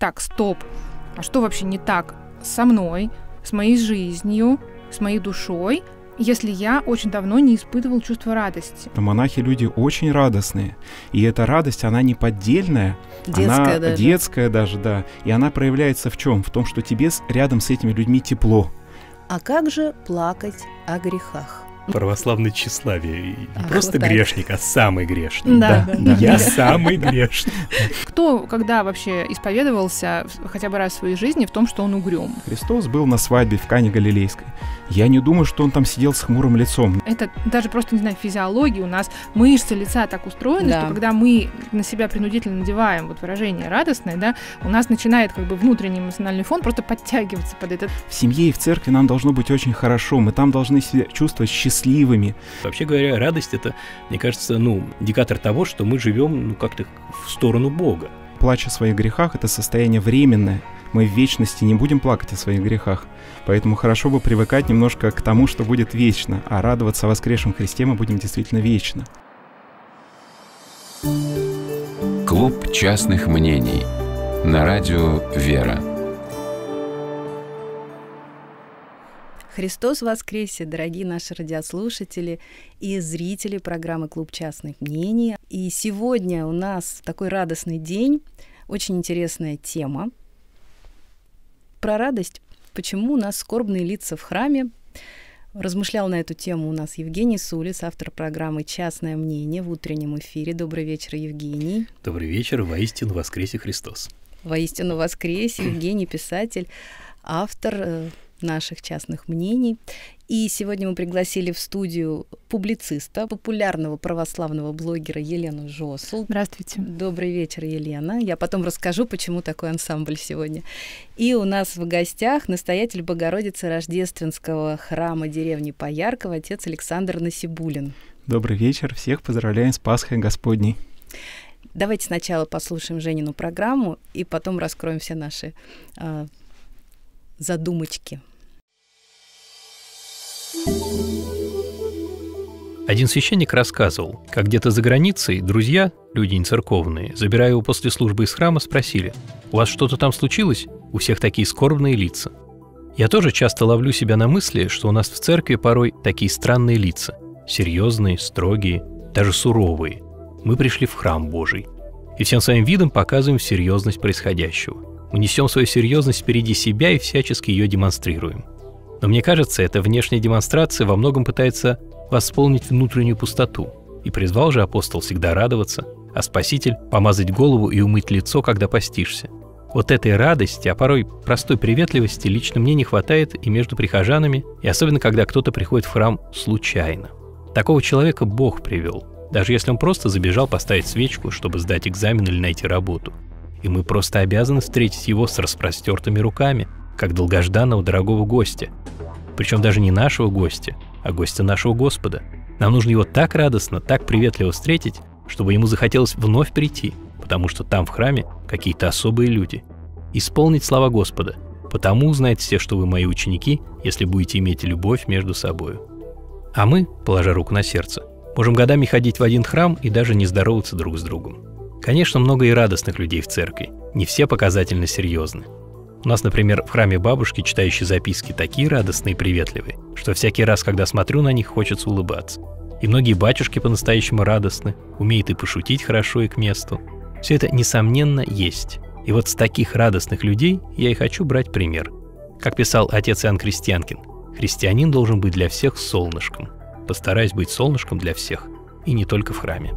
так, стоп, а что вообще не так со мной, с моей жизнью, с моей душой, если я очень давно не испытывал чувство радости. Монахи люди очень радостные, и эта радость, она не поддельная, детская она даже. детская даже, да, и она проявляется в чем? В том, что тебе рядом с этими людьми тепло. А как же плакать о грехах? православное тщеславие. Не а, просто хватает. грешник, а самый грешник. Да, да, да. Я самый грешник. Кто, когда вообще исповедовался хотя бы раз в своей жизни в том, что он угрюм? Христос был на свадьбе в Кане Галилейской. Я не думаю, что он там сидел с хмурым лицом. Это даже просто, не знаю, физиология у нас. Мышцы лица так устроены, да. что когда мы на себя принудительно надеваем вот выражение радостное, да, у нас начинает как бы внутренний эмоциональный фон просто подтягиваться под этот. В семье и в церкви нам должно быть очень хорошо. Мы там должны себя чувствовать счастливыми. Вообще говоря, радость это, мне кажется, ну, индикатор того, что мы живем ну, как-то в сторону Бога. Плача о своих грехах – это состояние временное – мы в вечности не будем плакать о своих грехах. Поэтому хорошо бы привыкать немножко к тому, что будет вечно, а радоваться воскресшем Христе мы будем действительно вечно. Клуб частных мнений на радио «Вера». Христос воскресе, дорогие наши радиослушатели и зрители программы «Клуб частных мнений». И сегодня у нас такой радостный день, очень интересная тема – про радость. Почему у нас скорбные лица в храме? Размышлял на эту тему у нас Евгений Сулис, автор программы «Частное мнение» в утреннем эфире. Добрый вечер, Евгений. Добрый вечер. Воистину воскресе Христос. Воистину воскресе. Евгений, писатель, автор э, наших частных мнений. И сегодня мы пригласили в студию публициста, популярного православного блогера Елену Жосул. Здравствуйте. Добрый вечер, Елена. Я потом расскажу, почему такой ансамбль сегодня. И у нас в гостях настоятель Богородицы Рождественского храма деревни Поярково отец Александр Насибулин. Добрый вечер. Всех поздравляем с Пасхой Господней. Давайте сначала послушаем Женину программу и потом раскроем все наши э, задумочки. Один священник рассказывал, как где-то за границей друзья, люди не церковные, забирая его после службы из храма, спросили, «У вас что-то там случилось? У всех такие скорбные лица». Я тоже часто ловлю себя на мысли, что у нас в церкви порой такие странные лица. Серьезные, строгие, даже суровые. Мы пришли в храм Божий. И всем своим видом показываем серьезность происходящего. Мы несем свою серьезность впереди себя и всячески ее демонстрируем. Но мне кажется, эта внешняя демонстрация во многом пытается восполнить внутреннюю пустоту. И призвал же апостол всегда радоваться, а Спаситель – помазать голову и умыть лицо, когда постишься. Вот этой радости, а порой простой приветливости лично мне не хватает и между прихожанами, и особенно когда кто-то приходит в храм случайно. Такого человека Бог привел, даже если он просто забежал поставить свечку, чтобы сдать экзамен или найти работу. И мы просто обязаны встретить его с распростертыми руками – как долгожданного дорогого гостя. Причем даже не нашего гостя, а гостя нашего Господа. Нам нужно его так радостно, так приветливо встретить, чтобы ему захотелось вновь прийти, потому что там в храме какие-то особые люди. Исполнить слова Господа. Потому узнайте все, что вы мои ученики, если будете иметь любовь между собою. А мы, положа руку на сердце, можем годами ходить в один храм и даже не здороваться друг с другом. Конечно, много и радостных людей в церкви. Не все показательно серьезны. У нас, например, в храме бабушки, читающие записки, такие радостные и приветливые, что всякий раз, когда смотрю на них, хочется улыбаться. И многие батюшки по-настоящему радостны, умеют и пошутить хорошо и к месту. Все это, несомненно, есть. И вот с таких радостных людей я и хочу брать пример. Как писал отец Иоанн Крестьянкин, христианин должен быть для всех солнышком. Постараюсь быть солнышком для всех, и не только в храме.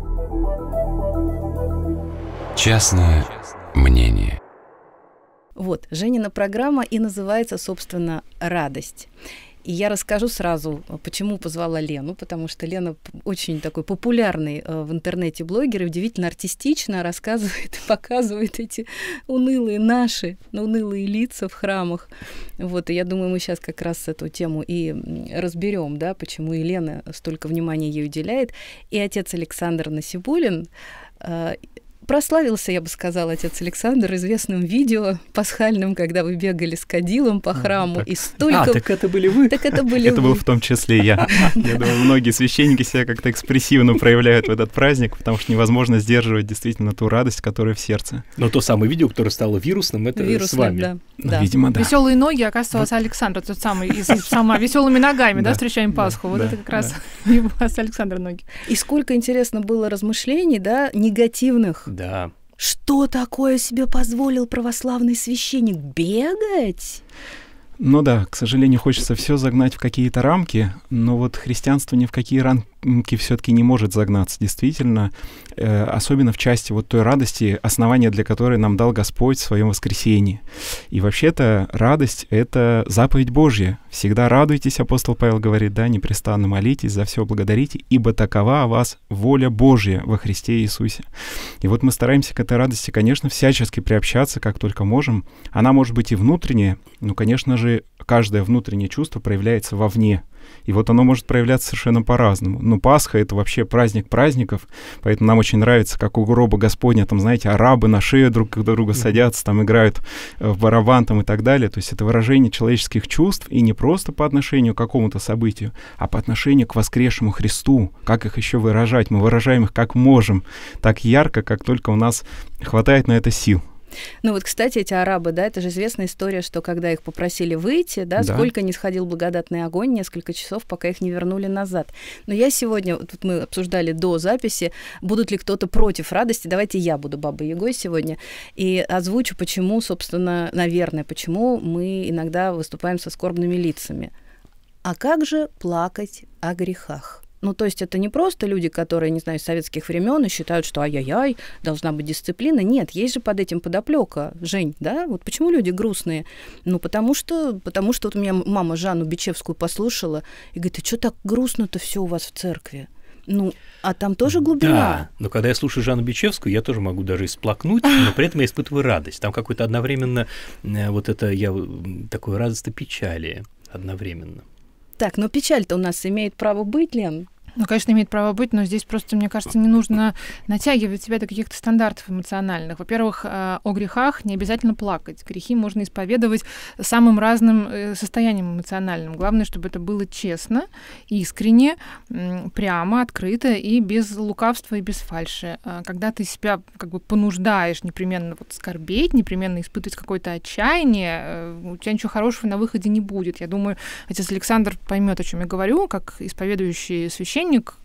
Частное мнение. Вот, Женина программа и называется, собственно, «Радость». И я расскажу сразу, почему позвала Лену, потому что Лена очень такой популярный э, в интернете блогер и удивительно артистично рассказывает, показывает эти унылые наши, ну, унылые лица в храмах. Вот, и я думаю, мы сейчас как раз эту тему и разберем, да, почему и Лена столько внимания ей уделяет. И отец Александр Насибулин, э, прославился, я бы сказала, отец Александр известным видео пасхальным, когда вы бегали с кадилом по храму а, так... и столько... А, так это были вы? Так это были Это вы. был в том числе я. Я думаю, многие священники себя как-то экспрессивно проявляют в этот праздник, потому что невозможно сдерживать действительно ту радость, которая в сердце. Но то самое видео, которое стало вирусным, это вирусным, с вами. Да. Ну, да. Видимо, да. Веселые ноги, оказывается, вот. Александр тот самый, из, сама веселыми ногами, да, да встречаем Пасху. Да, вот да, это как раз да. у вас Александр ноги. И сколько интересно было размышлений, да, негативных, да. Что такое себе позволил православный священник? Бегать? Ну да, к сожалению, хочется все загнать в какие-то рамки, но вот христианство ни в какие рамки все-таки не может загнаться, действительно, э, особенно в части вот той радости, основания для которой нам дал Господь в своем воскресении. И вообще-то радость — это заповедь Божья. Всегда радуйтесь, апостол Павел говорит, да, непрестанно молитесь, за все благодарите, ибо такова о вас воля Божья во Христе Иисусе. И вот мы стараемся к этой радости, конечно, всячески приобщаться, как только можем. Она может быть и внутренняя, но, конечно же, каждое внутреннее чувство проявляется вовне, и вот оно может проявляться совершенно по-разному. Но ну, Пасха — это вообще праздник праздников, поэтому нам очень нравится, как у гроба Господня, там, знаете, арабы на шею друг к другу садятся, там играют э, в барабан там, и так далее. То есть это выражение человеческих чувств, и не просто по отношению к какому-то событию, а по отношению к воскресшему Христу. Как их еще выражать? Мы выражаем их как можем, так ярко, как только у нас хватает на это сил. Ну вот, кстати, эти арабы, да, это же известная история, что когда их попросили выйти, да, да. сколько не сходил благодатный огонь, несколько часов, пока их не вернули назад. Но я сегодня, вот мы обсуждали до записи, будут ли кто-то против радости, давайте я буду бабой Егой сегодня, и озвучу, почему, собственно, наверное, почему мы иногда выступаем со скорбными лицами. А как же плакать о грехах? Ну, то есть это не просто люди, которые, не знаю, с советских времен и считают, что ай-яй-яй, должна быть дисциплина. Нет, есть же под этим подоплека, Жень, да? Вот почему люди грустные? Ну, потому что, потому что вот у меня мама Жанну Бичевскую послушала и говорит, а что так грустно-то все у вас в церкви? Ну, а там тоже глубина. Да, но когда я слушаю Жанну Бичевскую, я тоже могу даже исплакнуть, но при этом я испытываю радость. Там какое то одновременно э, вот это я такое радость-то печали одновременно. Так, но печаль-то у нас имеет право быть, Лен. Ну, конечно, имеет право быть, но здесь просто, мне кажется, не нужно натягивать себя до каких-то стандартов эмоциональных. Во-первых, э, о грехах не обязательно плакать. Грехи можно исповедовать самым разным э, состоянием эмоциональным. Главное, чтобы это было честно, искренне, прямо, открыто и без лукавства и без фальши. Э, когда ты себя как бы понуждаешь непременно вот скорбеть, непременно испытывать какое-то отчаяние, у тебя ничего хорошего на выходе не будет. Я думаю, отец Александр поймет, о чем я говорю, как исповедующий священник, священник,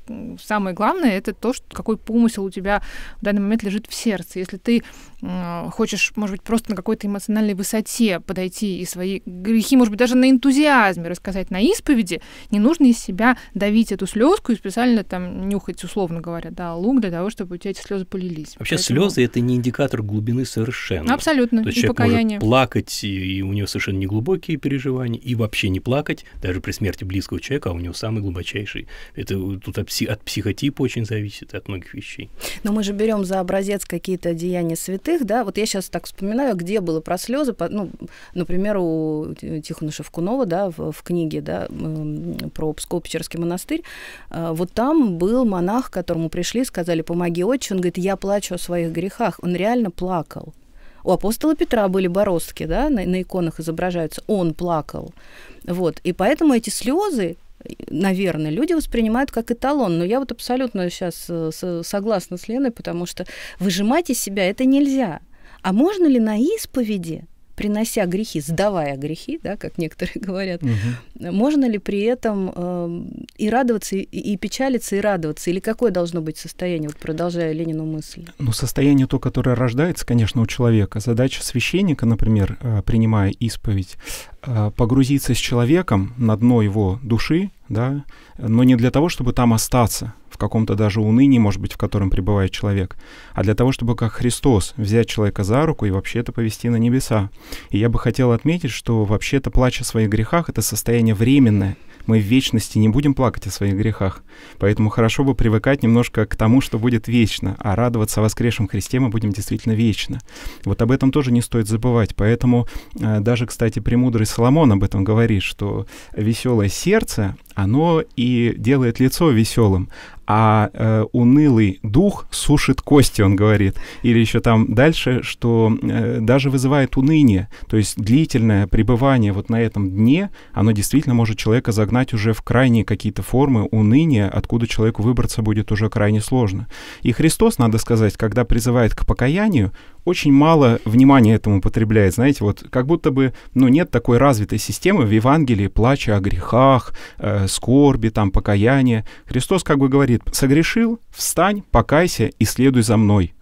самое главное это то, что, какой помысел у тебя в данный момент лежит в сердце. Если ты э, хочешь, может быть, просто на какой-то эмоциональной высоте подойти и свои грехи, может быть, даже на энтузиазме рассказать на исповеди, не нужно из себя давить эту слезку и специально там нюхать, условно говоря, да, лук для того, чтобы у тебя эти слезы полились. Вообще Поэтому... слезы это не индикатор глубины совершенно. Абсолютно. То есть и человек покаяние. может плакать, и, у него совершенно неглубокие переживания, и вообще не плакать, даже при смерти близкого человека, а у него самый глубочайший. Это тут от психотипа очень зависит, от многих вещей. Но мы же берем за образец какие-то деяния святых, да? Вот я сейчас так вспоминаю, где было про слезы, ну, например, у Тихона Шевкунова, да, в, в книге, да, про Псково-Печерский монастырь, э, вот там был монах, которому пришли, сказали, помоги отче, он говорит, я плачу о своих грехах, он реально плакал. У апостола Петра были бороздки, да, на, на иконах изображаются, он плакал. Вот. И поэтому эти слезы, наверное, люди воспринимают как эталон. Но я вот абсолютно сейчас э, согласна с Леной, потому что выжимать из себя это нельзя. А можно ли на исповеди принося грехи, сдавая грехи, да, как некоторые говорят, угу. можно ли при этом эм, и радоваться, и, и печалиться, и радоваться? Или какое должно быть состояние, вот продолжая Ленину мысль? Ну, состояние то, которое рождается, конечно, у человека. Задача священника, например, э, принимая исповедь, э, погрузиться с человеком на дно его души, да, но не для того, чтобы там остаться, каком-то даже унынии, может быть, в котором пребывает человек, а для того, чтобы как Христос взять человека за руку и вообще-то повести на небеса. И я бы хотел отметить, что вообще-то плача о своих грехах — это состояние временное, мы в вечности не будем плакать о своих грехах. Поэтому хорошо бы привыкать немножко к тому, что будет вечно, а радоваться воскресшем Христе мы будем действительно вечно. Вот об этом тоже не стоит забывать. Поэтому э, даже, кстати, премудрый Соломон об этом говорит, что веселое сердце, оно и делает лицо веселым, а э, унылый дух сушит кости, он говорит. Или еще там дальше, что э, даже вызывает уныние. То есть длительное пребывание вот на этом дне, оно действительно может человека загнать уже в крайние какие-то формы уныния, откуда человеку выбраться будет уже крайне сложно. И Христос, надо сказать, когда призывает к покаянию, очень мало внимания этому потребляет. Знаете, вот как будто бы, ну, нет такой развитой системы в Евангелии плача о грехах, э, скорби, там, покаяния. Христос как бы говорит, согрешил, встань, покайся и следуй за мной.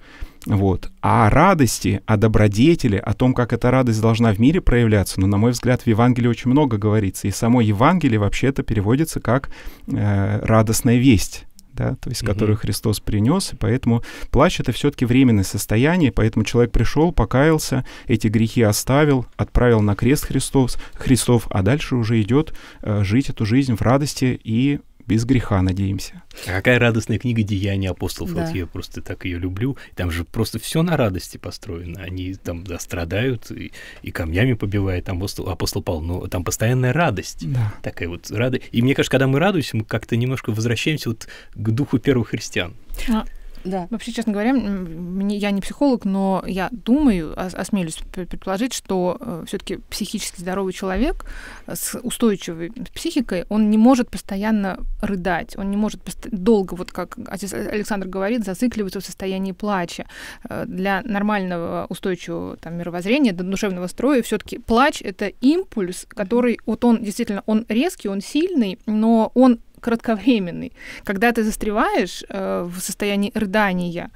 Вот. А о радости, о добродетели, о том, как эта радость должна в мире проявляться, ну, на мой взгляд, в Евангелии очень много говорится. И само Евангелие вообще-то переводится как э, «радостная весть» да, то есть угу. которую Христос принес, и поэтому плач — это все-таки временное состояние, поэтому человек пришел, покаялся, эти грехи оставил, отправил на крест Христос, Христов, а дальше уже идет э, жить эту жизнь в радости и без греха, надеемся. А какая радостная книга «Деяния апостолов». Да. Вот я просто так ее люблю. Там же просто все на радости построено. Они там да, страдают и, и камнями побивают. Там апостол, апостол Павел, но там постоянная радость. Да. Такая вот радость. И мне кажется, когда мы радуемся, мы как-то немножко возвращаемся вот к духу первых христиан. А, да. Вообще, честно говоря, мне, я не психолог, но я думаю, а, осмелюсь предположить, что э, все-таки психически здоровый человек э, с устойчивой психикой, он не может постоянно рыдать, он не может долго, вот как отец Александр говорит, зацикливаться в состоянии плача. Э, для нормального устойчивого там, мировоззрения, до душевного строя все-таки плач — это импульс, который, вот он действительно, он резкий, он сильный, но он кратковременный. Когда ты застреваешь э, в состоянии рыдания, э,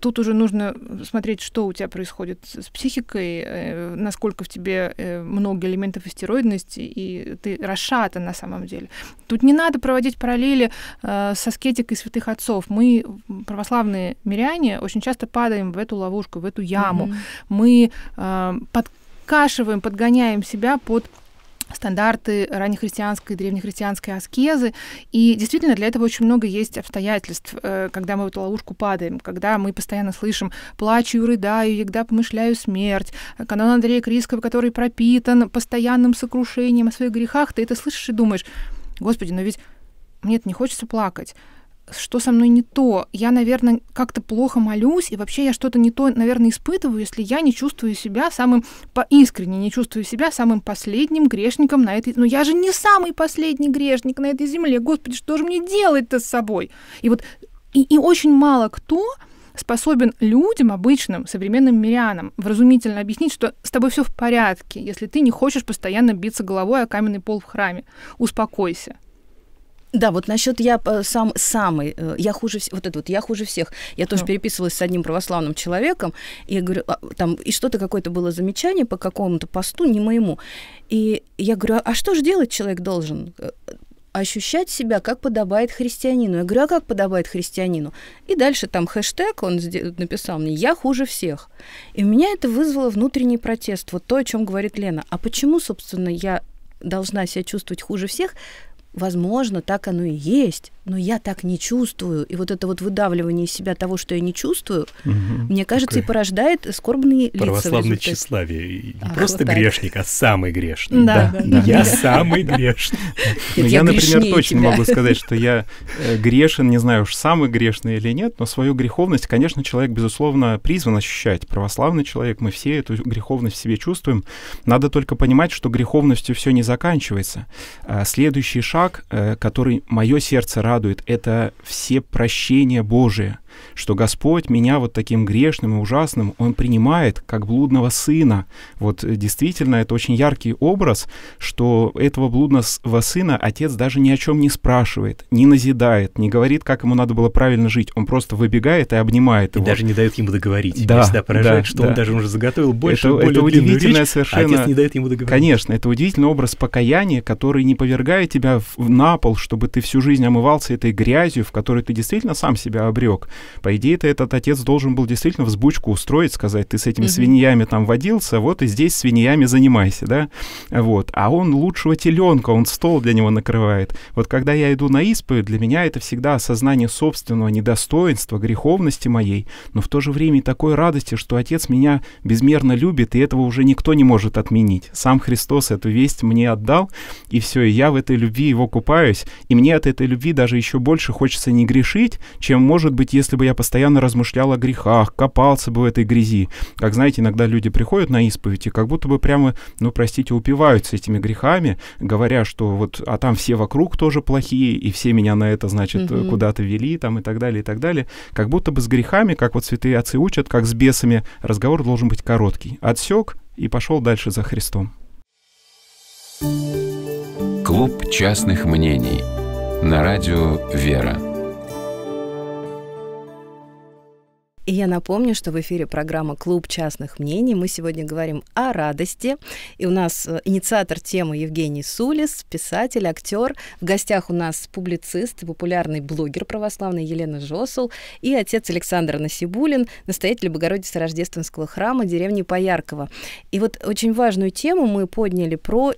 Тут уже нужно смотреть, что у тебя происходит с психикой, э, насколько в тебе э, много элементов истероидности, и ты расшатан на самом деле. Тут не надо проводить параллели со скетикой святых отцов. Мы, православные миряне, очень часто падаем в эту ловушку, в эту яму. Mm-hmm. Мы подкашиваем, подгоняем себя под стандарты раннехристианской и древнехристианской аскезы. И действительно, для этого очень много есть обстоятельств, э, когда мы в эту ловушку падаем, когда мы постоянно слышим «плачу и рыдаю, егда помышляю смерть», э, канон Андрея Крискова, который пропитан постоянным сокрушением о своих грехах, ты это слышишь и думаешь, «Господи, но ведь мне не хочется плакать» что со мной не то, я, наверное, как-то плохо молюсь, и вообще я что-то не то, наверное, испытываю, если я не чувствую себя самым, по искренне не чувствую себя самым последним грешником на этой... Но ну, я же не самый последний грешник на этой земле, господи, что же мне делать-то с собой? И вот и, и очень мало кто способен людям, обычным, современным мирянам, вразумительно объяснить, что с тобой все в порядке, если ты не хочешь постоянно биться головой о каменный пол в храме. Успокойся. Да, вот насчет я э, сам самый, э, я хуже вот это вот, я хуже всех. Я тоже ну. переписывалась с одним православным человеком, и говорю, а, там, и что-то какое-то было замечание по какому-то посту, не моему. И я говорю, а, а что же делать человек должен? Э, ощущать себя, как подобает христианину. Я говорю, а как подобает христианину? И дальше там хэштег он написал мне «Я хуже всех». И у меня это вызвало внутренний протест. Вот то, о чем говорит Лена. А почему, собственно, я должна себя чувствовать хуже всех, Возможно, так оно и есть, но я так не чувствую. И вот это вот выдавливание из себя того, что я не чувствую, угу, мне кажется, такой... и порождает скорбные Православное лица. Православное тщеславие. Не а, просто вот грешник, а самый грешный, Да, да, да. да. Я самый грешный. Но ну, я, например, точно могу сказать, что я э, грешен, не знаю уж, самый грешный или нет, но свою греховность, конечно, человек, безусловно, призван ощущать. Православный человек, мы все эту греховность в себе чувствуем. Надо только понимать, что греховностью все не заканчивается. А следующий шаг шаг, э, который мое сердце радует, это все прощения Божие — что Господь меня вот таким грешным и ужасным, Он принимает как блудного сына. Вот э, действительно, это очень яркий образ, что этого блудного сына отец даже ни о чем не спрашивает, не назидает, не говорит, как ему надо было правильно жить. Он просто выбегает и обнимает его. И даже не дает ему договорить. Да, всегда поражает, да, что да. он даже уже заготовил больше, это, более это удивительно речь, а совершенно. А отец не дает ему договорить. Конечно, это удивительный образ покаяния, который не повергает тебя в, на пол, чтобы ты всю жизнь омывался этой грязью, в которой ты действительно сам себя обрек, по идее-то этот отец должен был действительно взбучку устроить, сказать, ты с этими свиньями там водился, вот и здесь свиньями занимайся, да? Вот. А он лучшего теленка, он стол для него накрывает. Вот когда я иду на исповедь, для меня это всегда осознание собственного недостоинства, греховности моей, но в то же время и такой радости, что отец меня безмерно любит, и этого уже никто не может отменить. Сам Христос эту весть мне отдал, и все, и я в этой любви его купаюсь, и мне от этой любви даже еще больше хочется не грешить, чем, может быть, если если бы я постоянно размышлял о грехах, копался бы в этой грязи. Как знаете, иногда люди приходят на исповедь и как будто бы прямо, ну, простите, упиваются этими грехами, говоря, что вот, а там все вокруг тоже плохие, и все меня на это, значит, mm-hmm. куда-то вели, там, и так далее, и так далее. Как будто бы с грехами, как вот святые отцы учат, как с бесами, разговор должен быть короткий. Отсек и пошел дальше за Христом. Клуб частных мнений на радио «Вера». И я напомню, что в эфире программа «Клуб частных мнений». Мы сегодня говорим о радости. И у нас э, инициатор темы Евгений Сулис, писатель, актер. В гостях у нас публицист и популярный блогер православный Елена Жосул и отец Александр Насибулин, настоятель Богородицы Рождественского храма деревни Поярково. И вот очень важную тему мы подняли про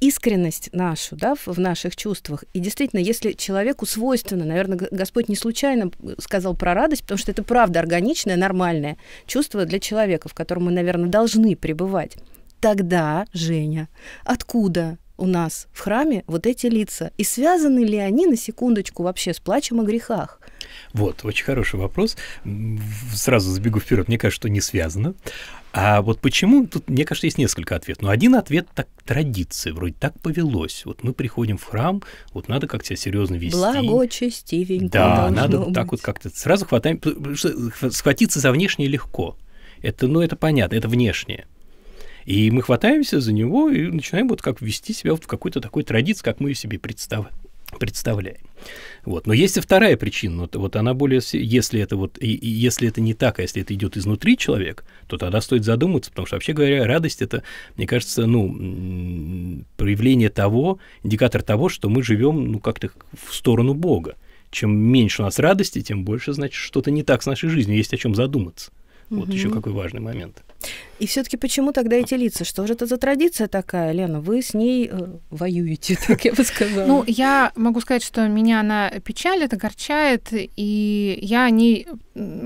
искренность нашу да, в наших чувствах. И действительно, если человеку свойственно, наверное, Господь не случайно сказал про радость, потому что это правда органичное, нормальное чувство для человека, в котором мы, наверное, должны пребывать. Тогда, Женя, откуда у нас в храме вот эти лица? И связаны ли они, на секундочку, вообще с плачем о грехах? Вот, очень хороший вопрос. Сразу забегу вперед. Мне кажется, что не связано. А вот почему, тут, мне кажется, есть несколько ответов. Но один ответ так традиция, вроде так повелось. Вот мы приходим в храм, вот надо как-то себя серьезно вести. Благочестивенько Да, надо быть. так вот как-то сразу хватаем, схватиться за внешнее легко. Это, ну, это понятно, это внешнее. И мы хватаемся за него и начинаем вот как вести себя в какой-то такой традиции, как мы себе представ представляем. Вот. Но есть и вторая причина, вот, вот она более, если это, вот, и, и если это не так, а если это идет изнутри человека, то тогда стоит задуматься, потому что, вообще говоря, радость это, мне кажется, ну, проявление того, индикатор того, что мы живем, ну, как-то в сторону Бога. Чем меньше у нас радости, тем больше, значит, что-то не так с нашей жизнью, есть о чем задуматься. Вот угу. еще какой важный момент. И все-таки почему тогда эти лица? Что же это за традиция такая, Лена? Вы с ней э, воюете, так я бы сказала. Ну, я могу сказать, что меня она печалит, огорчает, и я о ней,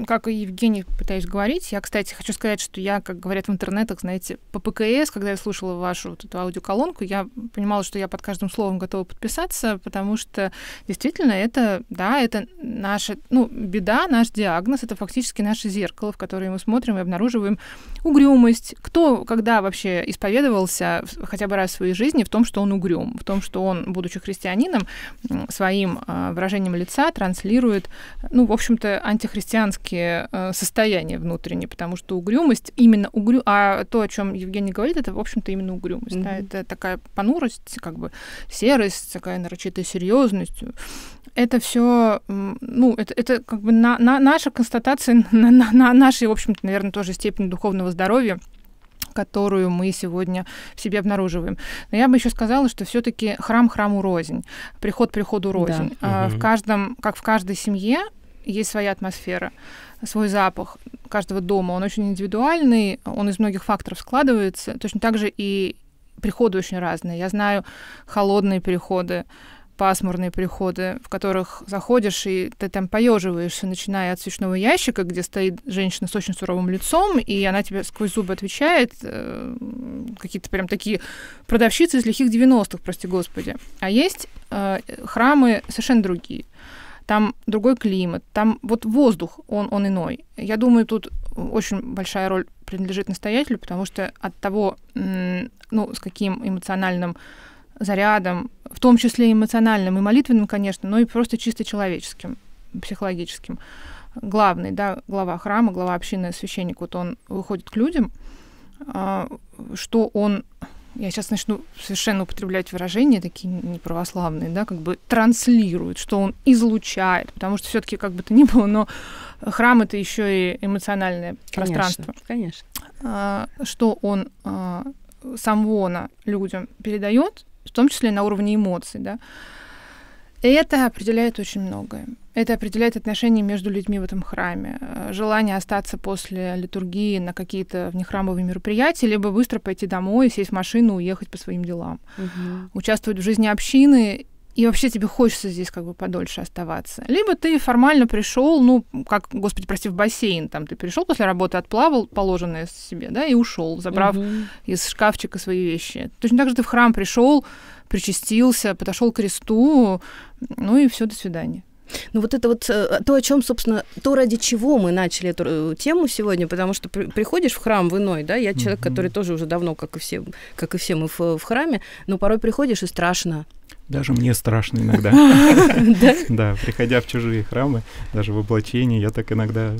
как и Евгений, пытаюсь говорить. Я, кстати, хочу сказать, что я, как говорят в интернетах, знаете, по ПКС, когда я слушала вашу вот эту аудиоколонку, я понимала, что я под каждым словом готова подписаться, потому что действительно это, да, это наша, ну, беда, наш диагноз, это фактически наше зеркало, в которое мы смотрим и обнаруживаем угрюм угрюмость. Кто, когда вообще исповедовался хотя бы раз в своей жизни в том, что он угрюм, в том, что он, будучи христианином, своим э, выражением лица транслирует, э, ну, в общем-то, антихристианские э, состояния внутренние, потому что угрюмость именно угрю... А то, о чем Евгений говорит, это, в общем-то, именно угрюмость. Mm-hmm. Да? Это такая понурость, как бы серость, такая нарочитая серьезность. Это все, ну, это, это как бы на, на, наша констатация, на, на, на нашей, в общем-то, наверное, тоже степени духовного здоровья которую мы сегодня в себе обнаруживаем. Но я бы еще сказала, что все-таки храм храму рознь, приход приходу рознь. Да. В каждом, как в каждой семье, есть своя атмосфера, свой запах каждого дома. Он очень индивидуальный, он из многих факторов складывается. Точно так же и приходы очень разные. Я знаю холодные переходы, пасмурные приходы, в которых заходишь, и ты там поеживаешься, начиная от свечного ящика, где стоит женщина с очень суровым лицом, и она тебе сквозь зубы отвечает, э, какие-то прям такие продавщицы из лихих 90-х, прости господи. А есть э, храмы совершенно другие. Там другой климат, там вот воздух, он, он иной. Я думаю, тут очень большая роль принадлежит настоятелю, потому что от того, ну, с каким эмоциональным зарядом, в том числе эмоциональным и молитвенным, конечно, но и просто чисто человеческим, психологическим. Главный, да, глава храма, глава общины, священник, вот он выходит к людям, а, что он я сейчас начну совершенно употреблять выражения такие неправославные, да, как бы транслирует, что он излучает, потому что все-таки как бы то ни было, но храм это еще и эмоциональное конечно, пространство. Конечно. А, что он а, самвона людям передает, в том числе на уровне эмоций, да. И это определяет очень многое. Это определяет отношения между людьми в этом храме, э, желание остаться после литургии на какие-то внехрамовые мероприятия, либо быстро пойти домой, сесть в машину, уехать по своим делам. Угу. Участвовать в жизни общины и вообще тебе хочется здесь как бы подольше оставаться. Либо ты формально пришел, ну, как, господи, прости, в бассейн, там ты пришел после работы, отплавал положенное себе, да, и ушел, забрав угу. из шкафчика свои вещи. Точно так же ты в храм пришел, причастился, подошел к кресту, ну и все, до свидания. Ну вот это вот э, то, о чем, собственно, то, ради чего мы начали эту э, тему сегодня, потому что при, приходишь в храм в иной, да, я человек, mm-hmm. который тоже уже давно, как и все, как и все мы в, в храме, но порой приходишь и страшно, даже мне страшно иногда. Да, приходя в чужие храмы, даже в облачении, я так иногда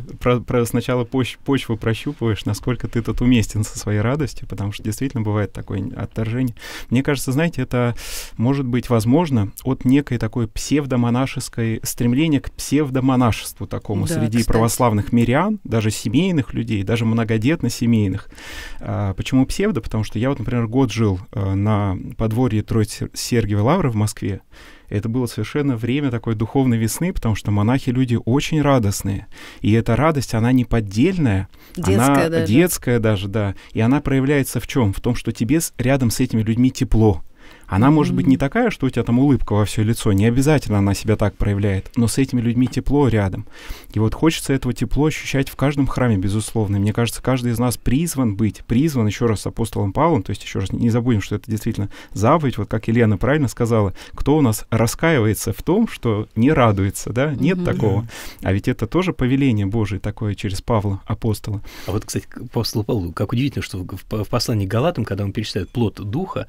сначала почву прощупываешь, насколько ты тут уместен со своей радостью, потому что действительно бывает такое отторжение. Мне кажется, знаете, это может быть возможно от некой такой псевдомонашеской стремления к псевдомонашеству такому среди православных мирян, даже семейных людей, даже многодетно семейных. А, почему псевдо? Потому что я вот, например, год жил э, на подворье Троицы Сергиевой Лавры, канделябра в Москве. Это было совершенно время такой духовной весны, потому что монахи люди очень радостные. И эта радость, она не поддельная. Детская она даже. Детская даже, да. И она проявляется в чем? В том, что тебе рядом с этими людьми тепло она может быть не такая, что у тебя там улыбка во все лицо, не обязательно она себя так проявляет, но с этими людьми тепло рядом. И вот хочется этого тепло ощущать в каждом храме, безусловно. И мне кажется, каждый из нас призван быть, призван еще раз с апостолом Павлом, то есть еще раз не забудем, что это действительно заповедь, вот как Елена правильно сказала, кто у нас раскаивается в том, что не радуется, да, нет mm такого. А ведь это тоже повеление Божие такое через Павла, апостола. А вот, кстати, апостол Павлу, как удивительно, что в, послании к Галатам, когда он перечисляет плод Духа,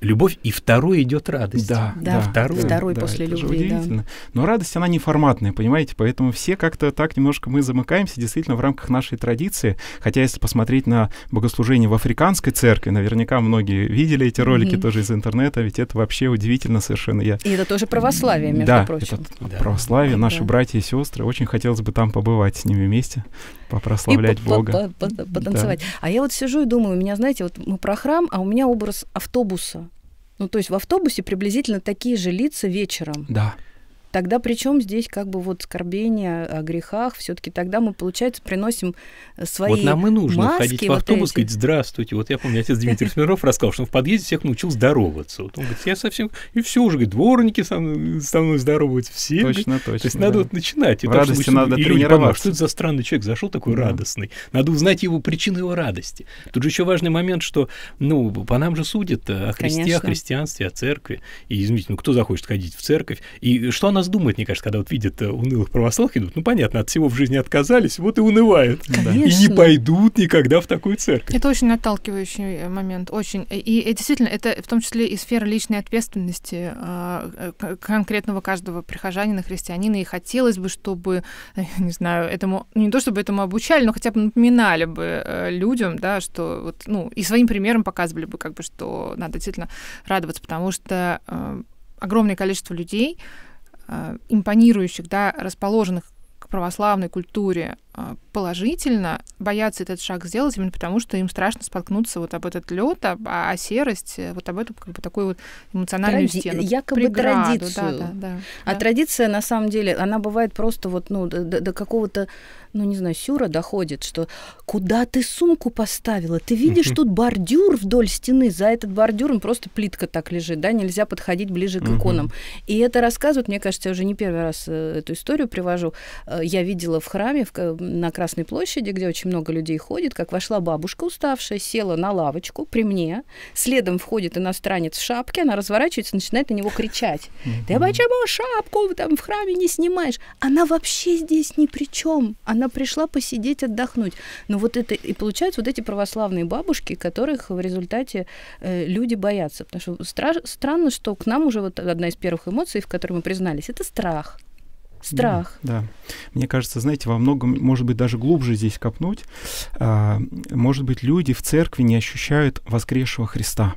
любовь, и второй идет радость. Да, да, да второй, второй да, после это любви. Удивительно. Да. Но радость, она неформатная, понимаете, поэтому все как-то так немножко мы замыкаемся действительно в рамках нашей традиции. Хотя, если посмотреть на богослужение в африканской церкви, наверняка многие видели эти ролики mm-hmm. тоже из интернета, ведь это вообще удивительно совершенно. Я... И это тоже православие, между да, прочим. Это да, православие, наши да. братья и сестры. Очень хотелось бы там побывать с ними вместе, попрославлять и Бога. Потанцевать. Да. А я вот сижу и думаю, у меня, знаете, вот мы про храм, а у меня образ автобуса ну, то есть в автобусе приблизительно такие же лица вечером. Да. Тогда причем здесь как бы вот скорбение о грехах, все-таки тогда мы, получается, приносим э, свои Вот нам и нужно маски, ходить в автобус, вот эти. говорить, здравствуйте. Вот я помню, отец Дмитрий Смирнов рассказал, что он в подъезде всех научил здороваться. Вот он говорит, я совсем... И все уже, говорит, дворники со мной, э, со мной здороваются все. Точно, точно. То есть да. надо вот начинать. И в радости что, надо и тренироваться. что это за странный человек зашел такой да. радостный? Надо узнать его причину его радости. Тут же еще важный момент, что, ну, по нам же судят о Христе, Конечно. о христианстве, о церкви. И, извините, ну, кто захочет ходить в церковь? И что она раз думают, мне кажется, когда вот видят э, унылых православных, идут, ну, понятно, от всего в жизни отказались, вот и унывают. Конечно. И не пойдут никогда в такую церковь. Это очень отталкивающий э, момент, очень. И, и действительно, это в том числе и сфера личной ответственности а, э, конкретного каждого прихожанина, христианина, и хотелось бы, чтобы, э, не знаю, этому, ну, не то чтобы этому обучали, но хотя бы напоминали бы людям, да, что вот, ну, и своим примером показывали бы, как бы, что надо действительно радоваться, потому что э, огромное количество людей Э, импонирующих, да, расположенных к православной культуре а, положительно, боятся этот шаг сделать именно потому, что им страшно споткнуться вот об этот лед, а, а серость, э, вот об эту как бы такую вот эмоциональную Тради... стену. Якобы преграду, традицию. Да, да, да, а да. традиция, на самом деле, она бывает просто вот, ну, до, до какого-то, ну, не знаю, сюра доходит, что куда ты сумку поставила? Ты видишь тут бордюр вдоль стены, за этот бордюром просто плитка так лежит, да, нельзя подходить ближе к иконам. И это рассказывают, мне кажется, я уже не первый раз э, эту историю привожу. Э, я видела в храме, в на Красной площади, где очень много людей ходит, как вошла бабушка уставшая, села на лавочку при мне, следом входит иностранец в шапке, она разворачивается начинает на него кричать. Ты почему шапку там в храме не снимаешь? Она вообще здесь ни при чем. Она пришла посидеть, отдохнуть. Но ну, вот это и получается вот эти православные бабушки, которых в результате э, люди боятся. Потому что страш, странно, что к нам уже вот одна из первых эмоций, в которой мы признались, это страх. Страх. Да, да. Мне кажется, знаете, во многом, может быть, даже глубже здесь копнуть. А, может быть, люди в церкви не ощущают воскресшего Христа.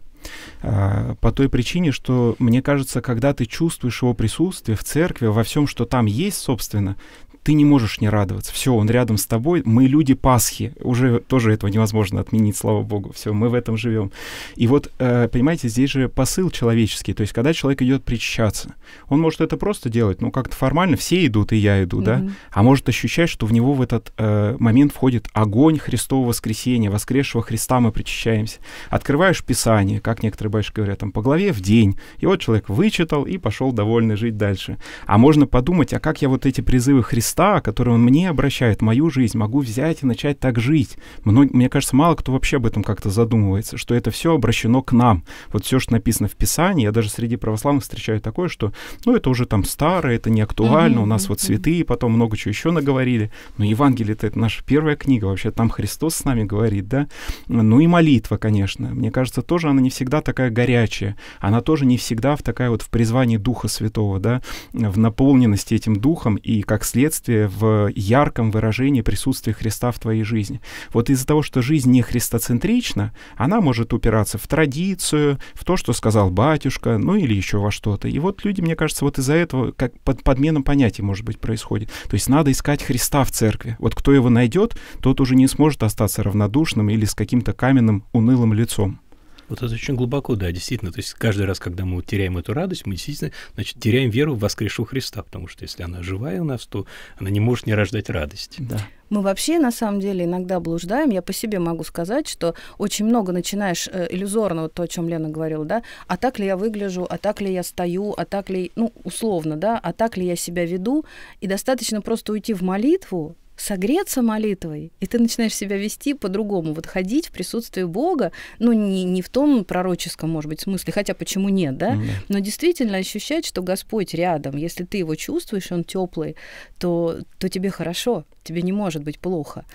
А, по той причине, что, мне кажется, когда ты чувствуешь его присутствие в церкви, во всем, что там есть, собственно, ты не можешь не радоваться. Все, он рядом с тобой. Мы люди Пасхи. Уже тоже этого невозможно отменить, слава богу. Все, мы в этом живем. И вот, э, понимаете, здесь же посыл человеческий. То есть, когда человек идет причащаться, он может это просто делать, ну, как-то формально. Все идут, и я иду, mm-hmm. да? А может ощущать, что в него в этот э, момент входит огонь Христового воскресения, воскресшего Христа мы причащаемся. Открываешь Писание, как некоторые батюшки говорят, там, по главе в день. И вот человек вычитал и пошел довольный жить дальше. А можно подумать, а как я вот эти призывы Христа Христа, который он мне обращает, мою жизнь, могу взять и начать так жить. Мног... Мне кажется, мало кто вообще об этом как-то задумывается, что это все обращено к нам. Вот все, что написано в Писании, я даже среди православных встречаю такое, что, ну, это уже там старое, это не актуально, у нас вот святые, потом много чего еще наговорили. Но Евангелие-то это наша первая книга, вообще там Христос с нами говорит, да? Ну и молитва, конечно. Мне кажется, тоже она не всегда такая горячая, она тоже не всегда в такая вот в призвании Духа Святого, да, в наполненности этим Духом и как следствие присутствие, в ярком выражении присутствия Христа в твоей жизни. Вот из-за того, что жизнь не христоцентрична, она может упираться в традицию, в то, что сказал батюшка, ну или еще во что-то. И вот люди, мне кажется, вот из-за этого как под подменом понятий, может быть, происходит. То есть надо искать Христа в церкви. Вот кто его найдет, тот уже не сможет остаться равнодушным или с каким-то каменным унылым лицом. Вот это очень глубоко, да, действительно. То есть каждый раз, когда мы теряем эту радость, мы действительно, значит, теряем веру в воскресшего Христа, потому что если она живая у нас, то она не может не рождать радость. Да. Мы вообще, на самом деле, иногда блуждаем. Я по себе могу сказать, что очень много начинаешь э, иллюзорно, вот то, о чем Лена говорила, да, а так ли я выгляжу, а так ли я стою, а так ли, ну, условно, да, а так ли я себя веду. И достаточно просто уйти в молитву, согреться молитвой, и ты начинаешь себя вести по-другому, вот ходить в присутствии Бога, ну, не, не в том пророческом, может быть, смысле, хотя почему нет, да, mm-hmm. но действительно ощущать, что Господь рядом, если ты его чувствуешь, он теплый, то, то тебе хорошо, тебе не может быть плохо.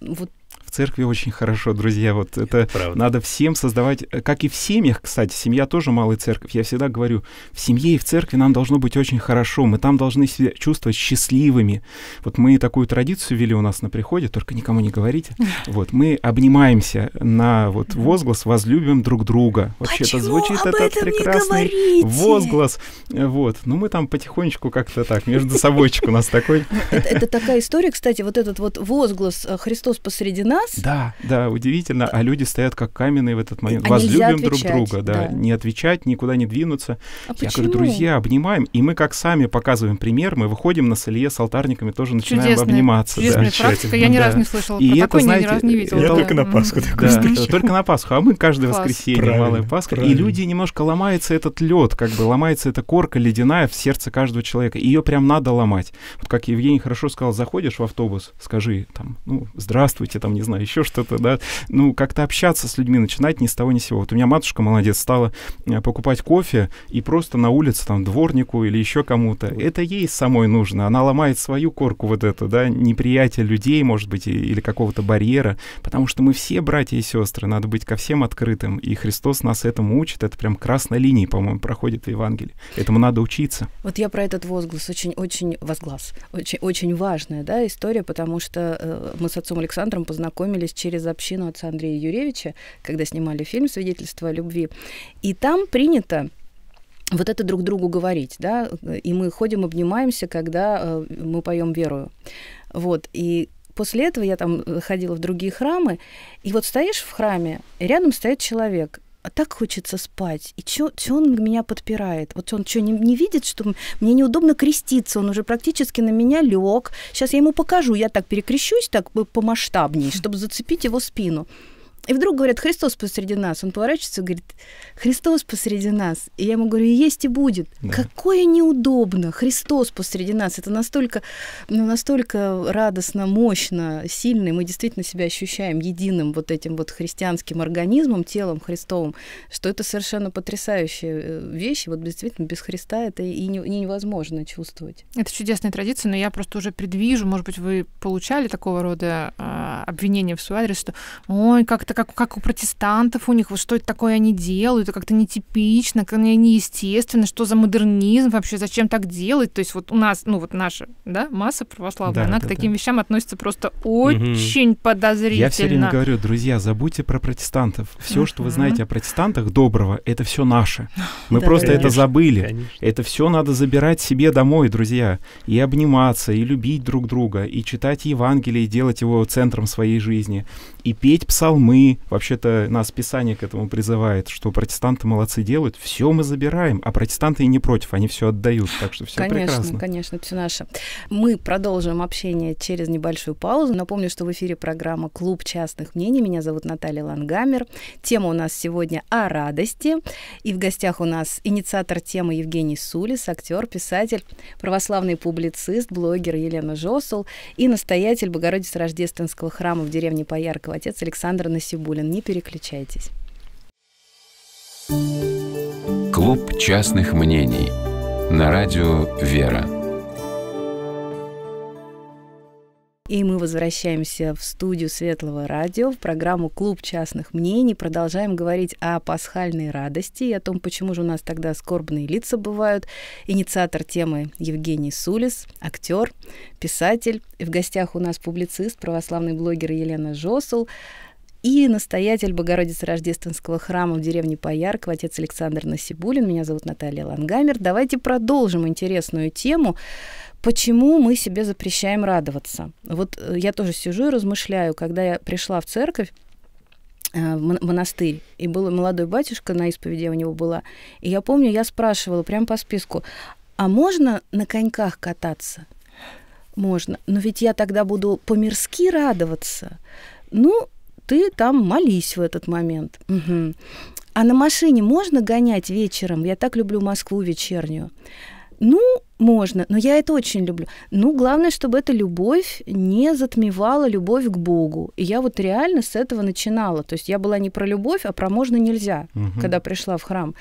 Вот церкви очень хорошо, друзья. Вот это Правда. надо всем создавать, э, как и в семьях, кстати. Семья тоже малая церковь. Я всегда говорю, в семье и в церкви нам должно быть очень хорошо. Мы там должны себя чувствовать счастливыми. Вот мы такую традицию вели у нас на приходе, только никому не говорите. Вот мы обнимаемся на вот возглас, возлюбим друг друга. А Вообще-то звучит Об этот прекрасный возглас. Э, вот, ну мы там потихонечку как-то так между собойчик у нас такой. Это такая история, кстати, вот этот вот возглас э, Христос посреди нас нас? Да, да, удивительно. А люди стоят как каменные в этот момент. А Возлюбим друг друга, да. да. Не отвечать, никуда не двинуться. А Я почему? говорю, друзья, обнимаем. И мы как сами показываем пример, мы выходим на селье с алтарниками, тоже начинаем чудесная, обниматься. Чудесная да. практика, я ни разу не слышала. И это, знаете, ни разу не видела. Я да. только на Пасху такое да, встречу. Только на Пасху, а мы каждое Класс. воскресенье, правильно, Малая Пасха. Правильно. И люди немножко ломается этот лед, как бы ломается эта корка ледяная в сердце каждого человека. Ее прям надо ломать. Вот как Евгений хорошо сказал, заходишь в автобус, скажи там, ну, здравствуйте, там, не знаю, знаю, еще что-то, да. Ну, как-то общаться с людьми, начинать ни с того ни с сего. Вот у меня матушка, молодец, стала э, покупать кофе и просто на улице, там, дворнику или еще кому-то. Это ей самой нужно. Она ломает свою корку вот это, да, неприятие людей, может быть, или какого-то барьера, потому что мы все братья и сестры, надо быть ко всем открытым, и Христос нас этому учит, это прям красной линией, по-моему, проходит в Евангелии. Этому надо учиться. Вот я про этот возглас очень-очень возглас, очень, очень важная, да, история, потому что э, мы с отцом Александром познакомились познакомились через общину отца Андрея Юревича, когда снимали фильм «Свидетельство о любви». И там принято вот это друг другу говорить, да, и мы ходим, обнимаемся, когда э, мы поем верую. Вот, и после этого я там ходила в другие храмы, и вот стоишь в храме, и рядом стоит человек, а так хочется спать. И чё, чё он меня подпирает? Вот он что, не, не видит, что мне неудобно креститься? Он уже практически на меня лег. Сейчас я ему покажу. Я так перекрещусь, так помасштабней, чтобы зацепить его спину. И вдруг говорят, Христос посреди нас. Он поворачивается и говорит, Христос посреди нас. И я ему говорю, есть и будет. Да. Какое неудобно, Христос посреди нас. Это настолько, ну, настолько радостно, мощно, сильно. И мы действительно себя ощущаем единым вот этим вот христианским организмом, телом Христовым, что это совершенно потрясающая э, вещь. И вот действительно без Христа это и, не, и невозможно чувствовать. Это чудесная традиция, но я просто уже предвижу, может быть, вы получали такого рода э, обвинения в свой адрес, что ой, как-то это как, как у протестантов у них, вот что это такое они делают, это как-то нетипично, как неестественно, что за модернизм вообще, зачем так делать? То есть вот у нас, ну вот наша, да, масса православная, да, она да, к таким да. вещам относится просто очень угу. подозрительно. Я все время говорю, друзья, забудьте про протестантов. Все, что вы знаете о протестантах доброго, это все наше. Мы да, просто конечно, это забыли. Конечно. Это все надо забирать себе домой, друзья, и обниматься, и любить друг друга, и читать Евангелие, и делать его центром своей жизни, и петь псалмы. Вообще-то нас Писание к этому призывает, что протестанты молодцы делают, все мы забираем, а протестанты и не против, они все отдают, так что все конечно, прекрасно. Конечно, конечно, все наше. Мы продолжим общение через небольшую паузу. Напомню, что в эфире программа «Клуб частных мнений». Меня зовут Наталья Лангамер. Тема у нас сегодня о радости. И в гостях у нас инициатор темы Евгений Сулис, актер, писатель, православный публицист, блогер Елена Жосул и настоятель Богородицы Рождественского храма в деревне Пояркова Мельникова, отец Александр Насибулин. Не переключайтесь. Клуб частных мнений на радио «Вера». И мы возвращаемся в студию Светлого радио, в программу «Клуб частных мнений». Продолжаем говорить о пасхальной радости и о том, почему же у нас тогда скорбные лица бывают. Инициатор темы Евгений Сулис, актер, писатель. И в гостях у нас публицист, православный блогер Елена Жосул и настоятель Богородицы Рождественского храма в деревне Поярк, отец Александр Насибулин. Меня зовут Наталья Лангамер. Давайте продолжим интересную тему Почему мы себе запрещаем радоваться? Вот э, я тоже сижу и размышляю, когда я пришла в церковь, э, в монастырь, и был молодой батюшка на исповеди у него была, и я помню, я спрашивала прям по списку, а можно на коньках кататься? Можно, но ведь я тогда буду по-мирски радоваться. Ну, ты там молись в этот момент. Угу. А на машине можно гонять вечером? Я так люблю Москву вечернюю. Ну, можно, но я это очень люблю. Ну, главное, чтобы эта любовь не затмевала любовь к Богу. И я вот реально с этого начинала. То есть я была не про любовь, а про можно нельзя, угу. когда пришла в храм.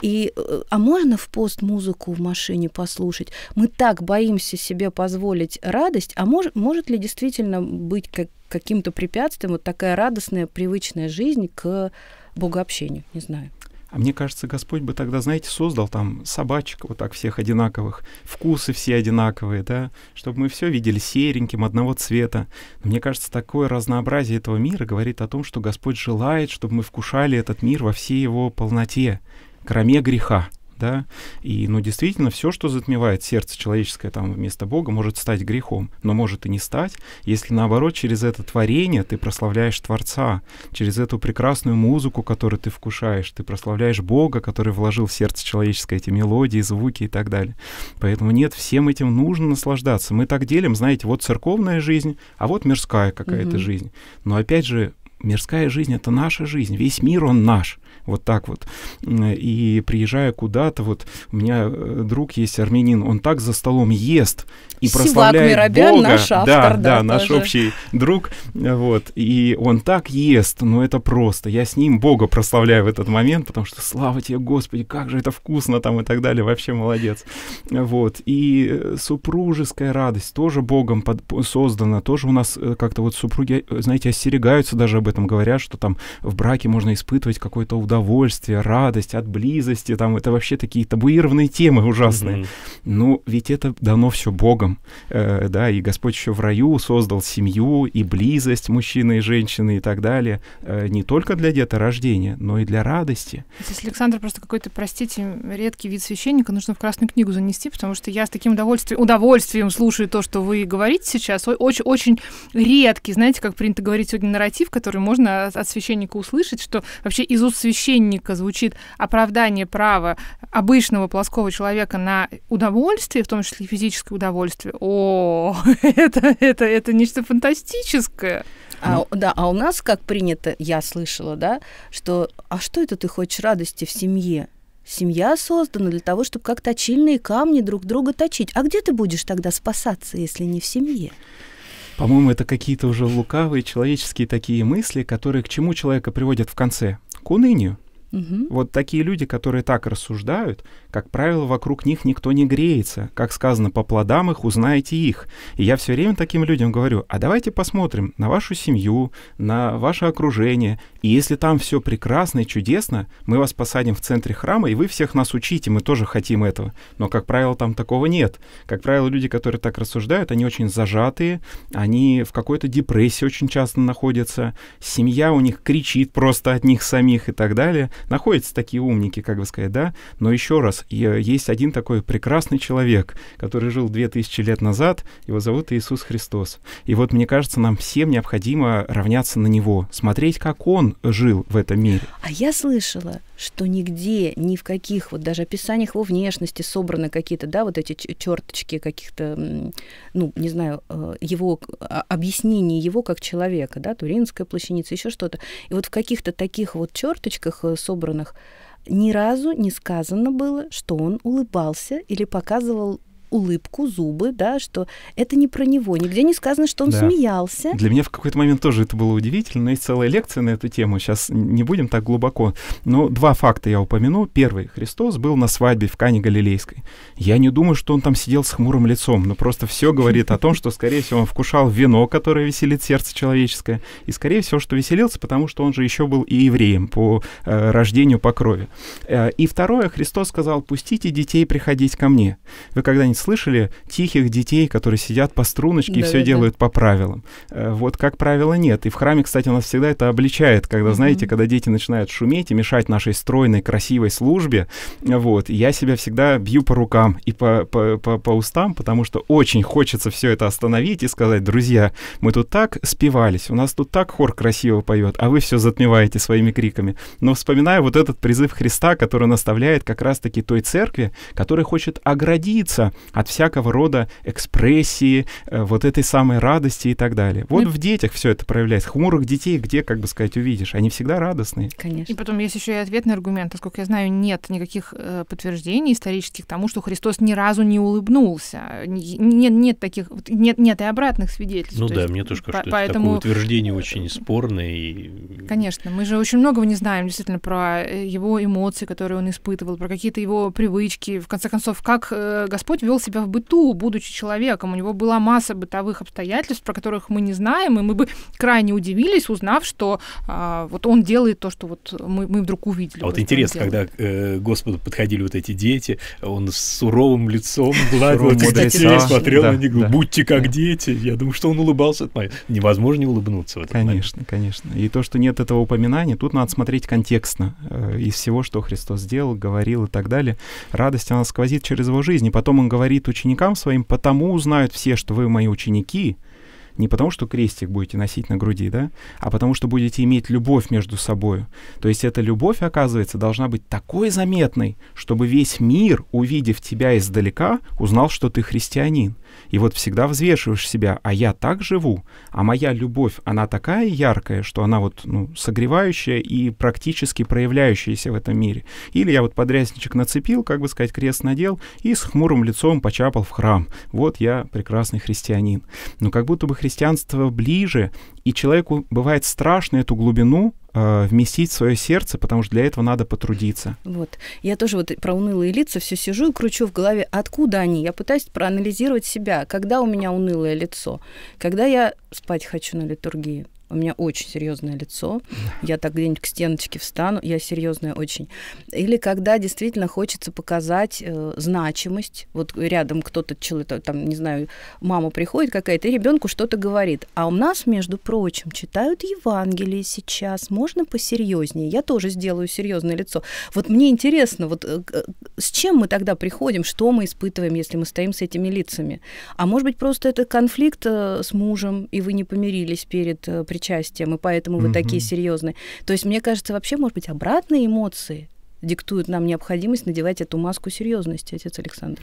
И э, а можно в пост музыку в машине послушать? Мы так боимся себе позволить радость, а мож, может ли действительно быть как, каким-то препятствием вот такая радостная, привычная жизнь к богообщению? Не знаю. А мне кажется, Господь бы тогда, знаете, создал там собачек вот так всех одинаковых, вкусы все одинаковые, да, чтобы мы все видели сереньким, одного цвета. Но мне кажется, такое разнообразие этого мира говорит о том, что Господь желает, чтобы мы вкушали этот мир во всей его полноте, кроме греха да, и, ну, действительно, все, что затмевает сердце человеческое там вместо Бога, может стать грехом, но может и не стать, если, наоборот, через это творение ты прославляешь Творца, через эту прекрасную музыку, которую ты вкушаешь, ты прославляешь Бога, который вложил в сердце человеческое эти мелодии, звуки и так далее. Поэтому нет, всем этим нужно наслаждаться. Мы так делим, знаете, вот церковная жизнь, а вот мирская какая-то угу. жизнь. Но, опять же, мирская жизнь — это наша жизнь, весь мир он наш. Вот так вот. И приезжая куда-то, вот у меня э, друг есть армянин, он так за столом ест и прославляет Миробян, Бога. Наш автор, да, да, да наш тоже. общий друг. Вот. И он так ест, но ну, это просто. Я с ним Бога прославляю в этот момент, потому что слава тебе, Господи, как же это вкусно там и так далее. Вообще молодец. Вот. И э, супружеская радость тоже Богом под... создана. Тоже у нас э, как-то вот супруги, знаете, остерегаются даже об этом этом говорят, что там в браке можно испытывать какое-то удовольствие, радость от близости, там это вообще такие табуированные темы ужасные. Mm-hmm. Ну, ведь это дано все Богом, э, да, и Господь еще в раю создал семью и близость мужчины и женщины и так далее, э, не только для деторождения, но и для радости. Здесь, Александр, просто какой-то, простите, редкий вид священника нужно в Красную книгу занести, потому что я с таким удовольствием, удовольствием слушаю то, что вы говорите сейчас, очень, очень редкий, знаете, как принято говорить сегодня нарратив, который можно от священника услышать, что вообще из уст священника звучит оправдание права обычного плоского человека на удовольствие, в том числе и физическое удовольствие. О, это, это, это нечто фантастическое. А, ну. да, а у нас как принято, я слышала, да, что а что это ты хочешь радости в семье? Семья создана для того, чтобы как точильные камни друг друга точить. А где ты будешь тогда спасаться, если не в семье? По-моему, это какие-то уже лукавые человеческие такие мысли, которые к чему человека приводят в конце? К унынию. Угу. Вот такие люди, которые так рассуждают, как правило, вокруг них никто не греется. Как сказано, по плодам их узнаете их. И я все время таким людям говорю, а давайте посмотрим на вашу семью, на ваше окружение. И если там все прекрасно и чудесно, мы вас посадим в центре храма, и вы всех нас учите, мы тоже хотим этого. Но, как правило, там такого нет. Как правило, люди, которые так рассуждают, они очень зажатые, они в какой-то депрессии очень часто находятся, семья у них кричит просто от них самих и так далее. Находятся такие умники, как бы сказать, да? Но еще раз, Э, есть один такой прекрасный человек, который жил 2000 лет назад, его зовут Иисус Христос. И вот, мне кажется, нам всем необходимо равняться на него, смотреть, как он жил в этом мире. А я слышала, что нигде, ни в каких, вот даже описаниях его внешности собраны какие-то, да, вот эти черточки каких-то, ну, не знаю, э, его, а, объяснение его как человека, да, Туринская плащаница, еще что-то. И вот в каких-то таких вот черточках э, собранных ни разу не сказано было, что он улыбался или показывал улыбку, зубы, да, что это не про него. Нигде не сказано, что он да. смеялся. Для меня в какой-то момент тоже это было удивительно. Есть целая лекция на эту тему. Сейчас не будем так глубоко. Но два факта я упомяну. Первый. Христос был на свадьбе в Кане Галилейской. Я не думаю, что он там сидел с хмурым лицом, но просто все говорит о том, что, скорее всего, он вкушал вино, которое веселит сердце человеческое, и, скорее всего, что веселился, потому что он же еще был и евреем по э, рождению, по крови. Э, и второе, Христос сказал, пустите детей приходить ко мне. Вы когда-нибудь слышали тихих детей, которые сидят по струночке да, и все да, делают да. по правилам. Э, вот как правило нет. И в храме, кстати, нас всегда это обличает, когда, mm-hmm. знаете, когда дети начинают шуметь и мешать нашей стройной, красивой службе, вот, я себя всегда бью по рукам и по, по, по, по устам, потому что очень хочется все это остановить и сказать, друзья, мы тут так спивались, у нас тут так хор красиво поет, а вы все затмеваете своими криками. Но вспоминаю вот этот призыв Христа, который наставляет как раз-таки той церкви, которая хочет оградиться от всякого рода экспрессии, э, вот этой самой радости и так далее. Вот ну, в детях все это проявляется. Хмурых детей где, как бы сказать, увидишь? Они всегда радостные. Конечно. И потом есть еще и ответный аргумент. Насколько я знаю, нет никаких э, подтверждений исторических тому, что Христос ни разу не улыбнулся. Нет, нет таких, нет, нет и обратных свидетельств. Ну То да, есть, мне тоже кажется, по- поэтому... такое утверждение очень э, спорное. И... Конечно, мы же очень многого не знаем действительно про его эмоции, которые он испытывал, про какие-то его привычки. В конце концов, как Господь вел себя в быту, будучи человеком. У него была масса бытовых обстоятельств, про которых мы не знаем, и мы бы крайне удивились, узнав, что а, вот он делает то, что вот мы, мы вдруг увидели. А вот интересно, когда э, Господу подходили вот эти дети, он с суровым лицом гладил детей, смотрел на них, да, будьте как дети. Я думаю, что он улыбался. Невозможно не улыбнуться в этом Конечно, конечно. И то, что нет этого упоминания, тут надо смотреть контекстно э, из всего, что Христос сделал, говорил и так далее. Радость, она сквозит через его жизнь, и потом он говорит говорит ученикам своим, потому узнают все, что вы мои ученики, не потому, что крестик будете носить на груди, да, а потому, что будете иметь любовь между собой. То есть эта любовь, оказывается, должна быть такой заметной, чтобы весь мир, увидев тебя издалека, узнал, что ты христианин. И вот всегда взвешиваешь себя, а я так живу, а моя любовь, она такая яркая, что она вот ну, согревающая и практически проявляющаяся в этом мире. Или я вот подрясничек нацепил, как бы сказать, крест надел и с хмурым лицом почапал в храм. Вот я прекрасный христианин. Но как будто бы христианство ближе, и человеку бывает страшно эту глубину Э, вместить в свое сердце, потому что для этого надо потрудиться. Вот. Я тоже вот про унылые лица все сижу и кручу в голове, откуда они. Я пытаюсь проанализировать себя, когда у меня унылое лицо, когда я спать хочу на литургии, у меня очень серьезное лицо. Я так где-нибудь к стеночке встану. Я серьезная очень. Или когда действительно хочется показать э, значимость. Вот рядом кто-то человек, там, не знаю, мама приходит какая-то, и ребенку что-то говорит. А у нас, между прочим, читают Евангелие сейчас. Можно посерьезнее. Я тоже сделаю серьезное лицо. Вот мне интересно, вот э, с чем мы тогда приходим, что мы испытываем, если мы стоим с этими лицами? А может быть, просто это конфликт э, с мужем, и вы не помирились перед э, причастием, и поэтому вы угу. такие серьезные. То есть, мне кажется, вообще, может быть, обратные эмоции диктуют нам необходимость надевать эту маску серьезности, отец Александр.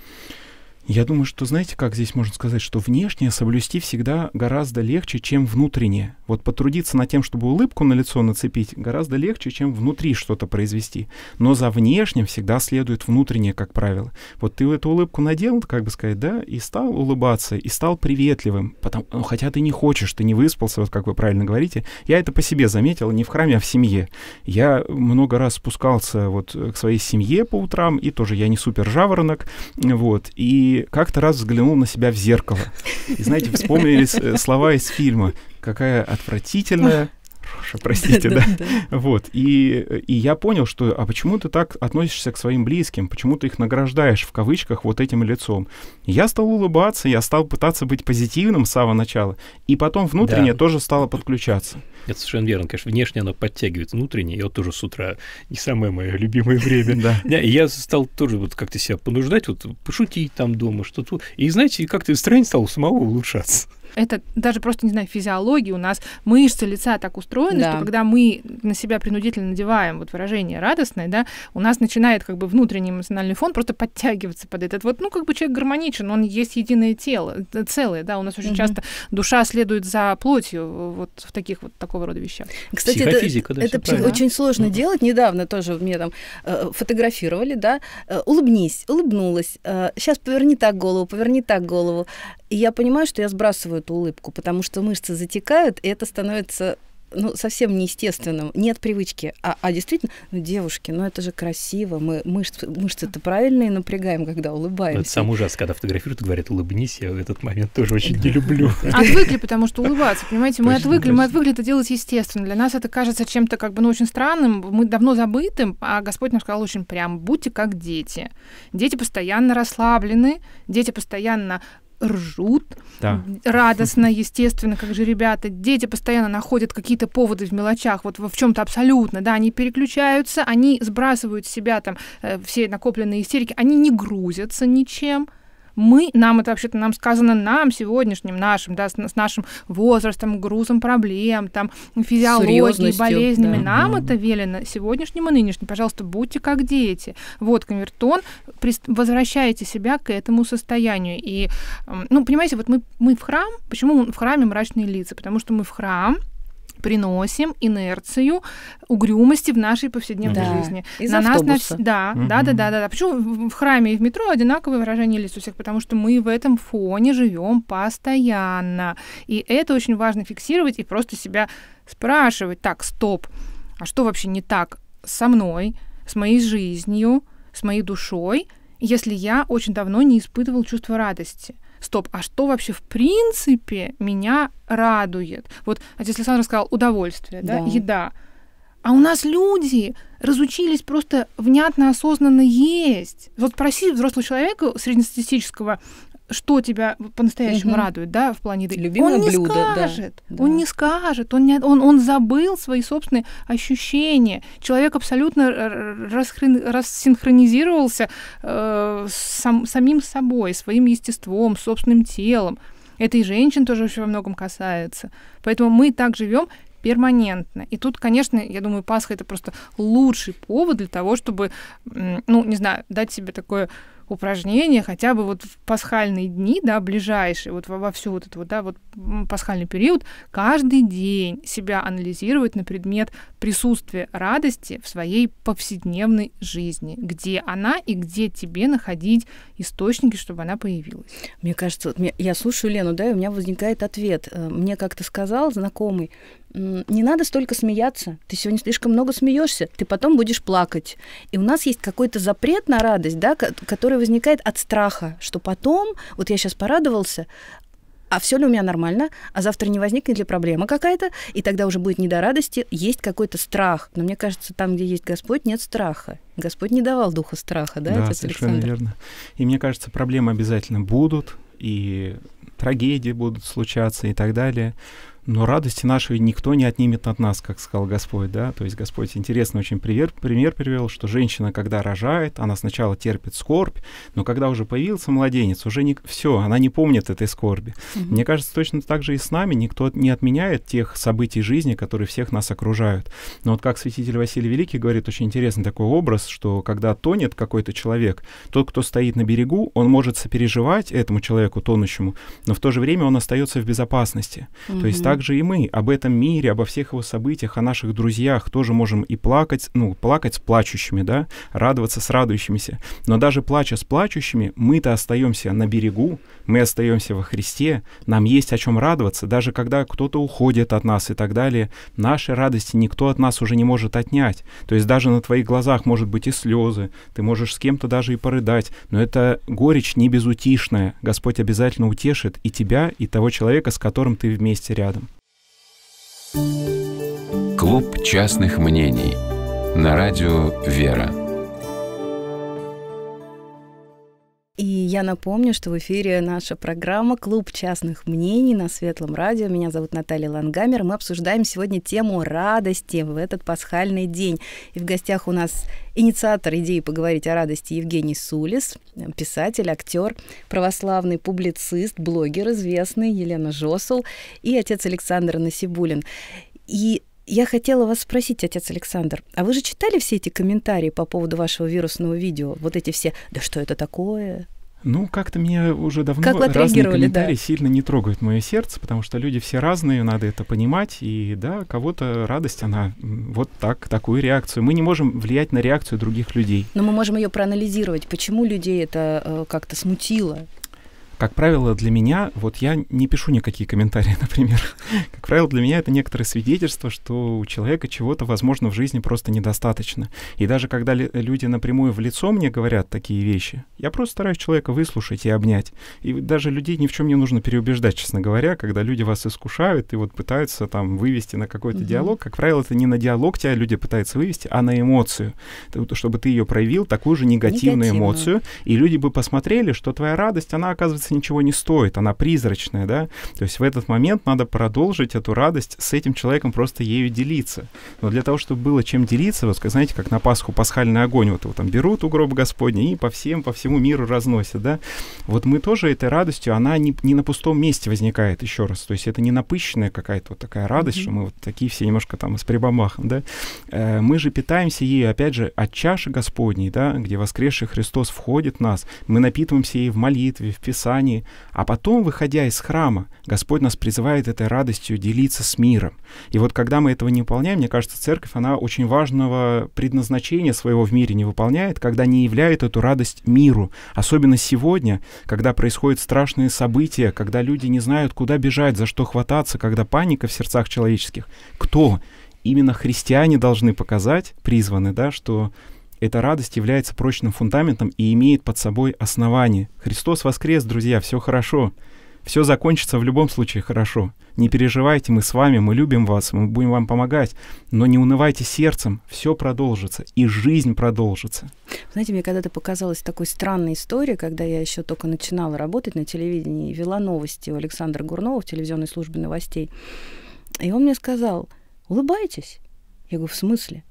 Я думаю, что, знаете, как здесь можно сказать, что внешнее соблюсти всегда гораздо легче, чем внутреннее. Вот потрудиться над тем, чтобы улыбку на лицо нацепить, гораздо легче, чем внутри что-то произвести. Но за внешним всегда следует внутреннее, как правило. Вот ты эту улыбку надел, как бы сказать, да, и стал улыбаться, и стал приветливым. Потом, ну, хотя ты не хочешь, ты не выспался, вот как вы правильно говорите. Я это по себе заметил, не в храме, а в семье. Я много раз спускался вот к своей семье по утрам, и тоже я не супер жаворонок, вот, и как-то раз взглянул на себя в зеркало. И, знаете, вспомнили э, слова из фильма. Какая отвратительная, Проша, простите, да. Вот, и, и я понял, что, а почему ты так относишься к своим близким, почему ты их награждаешь, в кавычках, вот этим лицом? Я стал улыбаться, я стал пытаться быть позитивным с самого начала, и потом внутреннее тоже стало подключаться. Это совершенно верно, конечно, внешне оно подтягивает внутреннее я вот тоже с утра, не самое мое любимое время, да. я стал тоже вот как-то себя понуждать, вот пошутить там дома, что-то, и знаете, как-то настроение стало самого улучшаться. Это даже просто, не знаю, физиология у нас, мышцы лица так устроены, да. что когда мы на себя принудительно надеваем вот выражение радостное, да, у нас начинает как бы внутренний эмоциональный фон просто подтягиваться под этот. Вот, ну, как бы человек гармоничен, он есть единое тело, э, целое, да, у нас очень угу. часто душа следует за плотью э, вот в таких вот такого рода вещах. Кстати, это, да, это псих... очень сложно угу. делать. Недавно тоже мне там э, фотографировали, да, э, улыбнись, улыбнулась, э, сейчас поверни так голову, поверни так голову. И я понимаю, что я сбрасываю эту улыбку, потому что мышцы затекают, и это становится ну, совсем неестественным. Нет привычки. А, а действительно, ну, девушки, ну это же красиво. Мы мышцы, мышцы-то правильные напрягаем, когда улыбаемся. Это сам ужас, когда фотографируют и говорят, улыбнись, я в этот момент тоже очень не люблю. Отвыкли, потому что улыбаться, понимаете, мы отвыкли, мы отвыкли это делать естественно. Для нас это кажется чем-то как бы, ну, очень странным, мы давно забытым, а Господь нам сказал очень прям, будьте как дети. Дети постоянно расслаблены, дети постоянно ржут. Да. Радостно, естественно, как же ребята. Дети постоянно находят какие-то поводы в мелочах, вот в чем-то абсолютно, да, они переключаются, они сбрасывают с себя там э, все накопленные истерики, они не грузятся ничем мы, нам это вообще-то нам сказано нам сегодняшним нашим, да, с, с нашим возрастом, грузом проблем, там, физиологией, болезнями, да, нам это велено сегодняшним и нынешним. Пожалуйста, будьте как дети. Вот конвертон, возвращайте себя к этому состоянию. И, ну, понимаете, вот мы, мы в храм, почему в храме мрачные лица? Потому что мы в храм, приносим инерцию угрюмости в нашей повседневной да. жизни. Из на автобуса. нас да, угу. да, да, да, да, да. Почему в храме и в метро одинаковые выражения лиц у всех? Потому что мы в этом фоне живем постоянно. И это очень важно фиксировать и просто себя спрашивать: так, стоп, а что вообще не так со мной, с моей жизнью, с моей душой, если я очень давно не испытывал чувство радости? стоп, а что вообще в принципе меня радует? Вот отец Александр сказал, удовольствие, да, да. еда. А у нас люди разучились просто внятно, осознанно есть. Вот проси взрослого человека среднестатистического что тебя по-настоящему угу. радует, да, в плане еды. Любимое он не скажет, да. он да. не скажет, он не, он он забыл свои собственные ощущения. Человек абсолютно расхрен, рассинхронизировался э, сам, самим собой, своим естеством, собственным телом. Это и женщин тоже во многом касается. Поэтому мы так живем перманентно. И тут, конечно, я думаю, Пасха это просто лучший повод для того, чтобы, ну, не знаю, дать себе такое упражнения хотя бы вот в пасхальные дни, да, ближайшие, вот во, во всю вот эту вот, да, вот пасхальный период, каждый день себя анализировать на предмет присутствия радости в своей повседневной жизни, где она и где тебе находить источники, чтобы она появилась. Мне кажется, я слушаю Лену, да, и у меня возникает ответ. Э, мне как-то сказал знакомый, не надо столько смеяться. Ты сегодня слишком много смеешься, ты потом будешь плакать. И у нас есть какой-то запрет на радость, да, который возникает от страха, что потом, вот я сейчас порадовался, а все ли у меня нормально, а завтра не возникнет ли проблема какая-то, и тогда уже будет не до радости, есть какой-то страх. Но мне кажется, там, где есть Господь, нет страха. Господь не давал духа страха, да, да совершенно Александр? верно. И мне кажется, проблемы обязательно будут, и трагедии будут случаться и так далее но радости нашей никто не отнимет от нас, как сказал Господь, да, то есть Господь интересный очень пример, пример привел, что женщина, когда рожает, она сначала терпит скорбь, но когда уже появился младенец, уже не, все, она не помнит этой скорби. Mm-hmm. Мне кажется, точно так же и с нами никто не отменяет тех событий жизни, которые всех нас окружают. Но вот как святитель Василий Великий говорит, очень интересный такой образ, что когда тонет какой-то человек, тот, кто стоит на берегу, он может сопереживать этому человеку тонущему, но в то же время он остается в безопасности. Mm-hmm. То есть также и мы об этом мире, обо всех его событиях, о наших друзьях тоже можем и плакать, ну, плакать с плачущими, да, радоваться с радующимися. Но даже плача с плачущими, мы-то остаемся на берегу, мы остаемся во Христе, нам есть о чем радоваться, даже когда кто-то уходит от нас и так далее, наши радости никто от нас уже не может отнять. То есть даже на твоих глазах может быть и слезы, ты можешь с кем-то даже и порыдать, но это горечь не безутешная. Господь обязательно утешит и тебя, и того человека, с которым ты вместе рядом. Клуб частных мнений на радио «Вера». И я напомню, что в эфире наша программа «Клуб частных мнений» на Светлом радио. Меня зовут Наталья Лангамер. Мы обсуждаем сегодня тему радости в этот пасхальный день. И в гостях у нас инициатор идеи поговорить о радости Евгений Сулис, писатель, актер, православный публицист, блогер известный Елена Жосул и отец Александр Насибулин. И я хотела вас спросить, отец Александр, а вы же читали все эти комментарии по поводу вашего вирусного видео? Вот эти все, да что это такое? Ну, как-то меня уже давно как разные комментарии да. сильно не трогают мое сердце, потому что люди все разные, надо это понимать. И да, кого-то радость, она вот так, такую реакцию. Мы не можем влиять на реакцию других людей. Но мы можем ее проанализировать, почему людей это э, как-то смутило. Как правило, для меня, вот я не пишу никакие комментарии, например. как правило, для меня это некоторое свидетельство, что у человека чего-то, возможно, в жизни просто недостаточно. И даже когда люди напрямую в лицо мне говорят такие вещи, я просто стараюсь человека выслушать и обнять. И даже людей ни в чем не нужно переубеждать, честно говоря, когда люди вас искушают и вот пытаются там вывести на какой-то угу. диалог. Как правило, это не на диалог тебя люди пытаются вывести, а на эмоцию. Чтобы ты ее проявил, такую же негативную, негативную. эмоцию. И люди бы посмотрели, что твоя радость, она оказывается радоваться ничего не стоит, она призрачная, да, то есть в этот момент надо продолжить эту радость с этим человеком, просто ею делиться. Но для того, чтобы было чем делиться, вот, знаете, как на Пасху пасхальный огонь, вот его там берут у гроба Господня и по всем, по всему миру разносят, да, вот мы тоже этой радостью, она не, не на пустом месте возникает, еще раз, то есть это не напыщенная какая-то вот такая радость, mm-hmm. что мы вот такие все немножко там с прибамахом, да, э, мы же питаемся ею, опять же, от чаши Господней, да, где воскресший Христос входит в нас, мы напитываемся ей в молитве, в Писании, собрании, а потом, выходя из храма, Господь нас призывает этой радостью делиться с миром. И вот когда мы этого не выполняем, мне кажется, церковь, она очень важного предназначения своего в мире не выполняет, когда не являет эту радость миру. Особенно сегодня, когда происходят страшные события, когда люди не знают, куда бежать, за что хвататься, когда паника в сердцах человеческих. Кто? Именно христиане должны показать, призваны, да, что эта радость является прочным фундаментом и имеет под собой основание. Христос воскрес, друзья, все хорошо. Все закончится в любом случае хорошо. Не переживайте, мы с вами, мы любим вас, мы будем вам помогать. Но не унывайте сердцем, все продолжится, и жизнь продолжится. Знаете, мне когда-то показалась такой странная история, когда я еще только начинала работать на телевидении и вела новости у Александра Гурнова в телевизионной службе новостей. И он мне сказал, улыбайтесь. Я говорю, в смысле?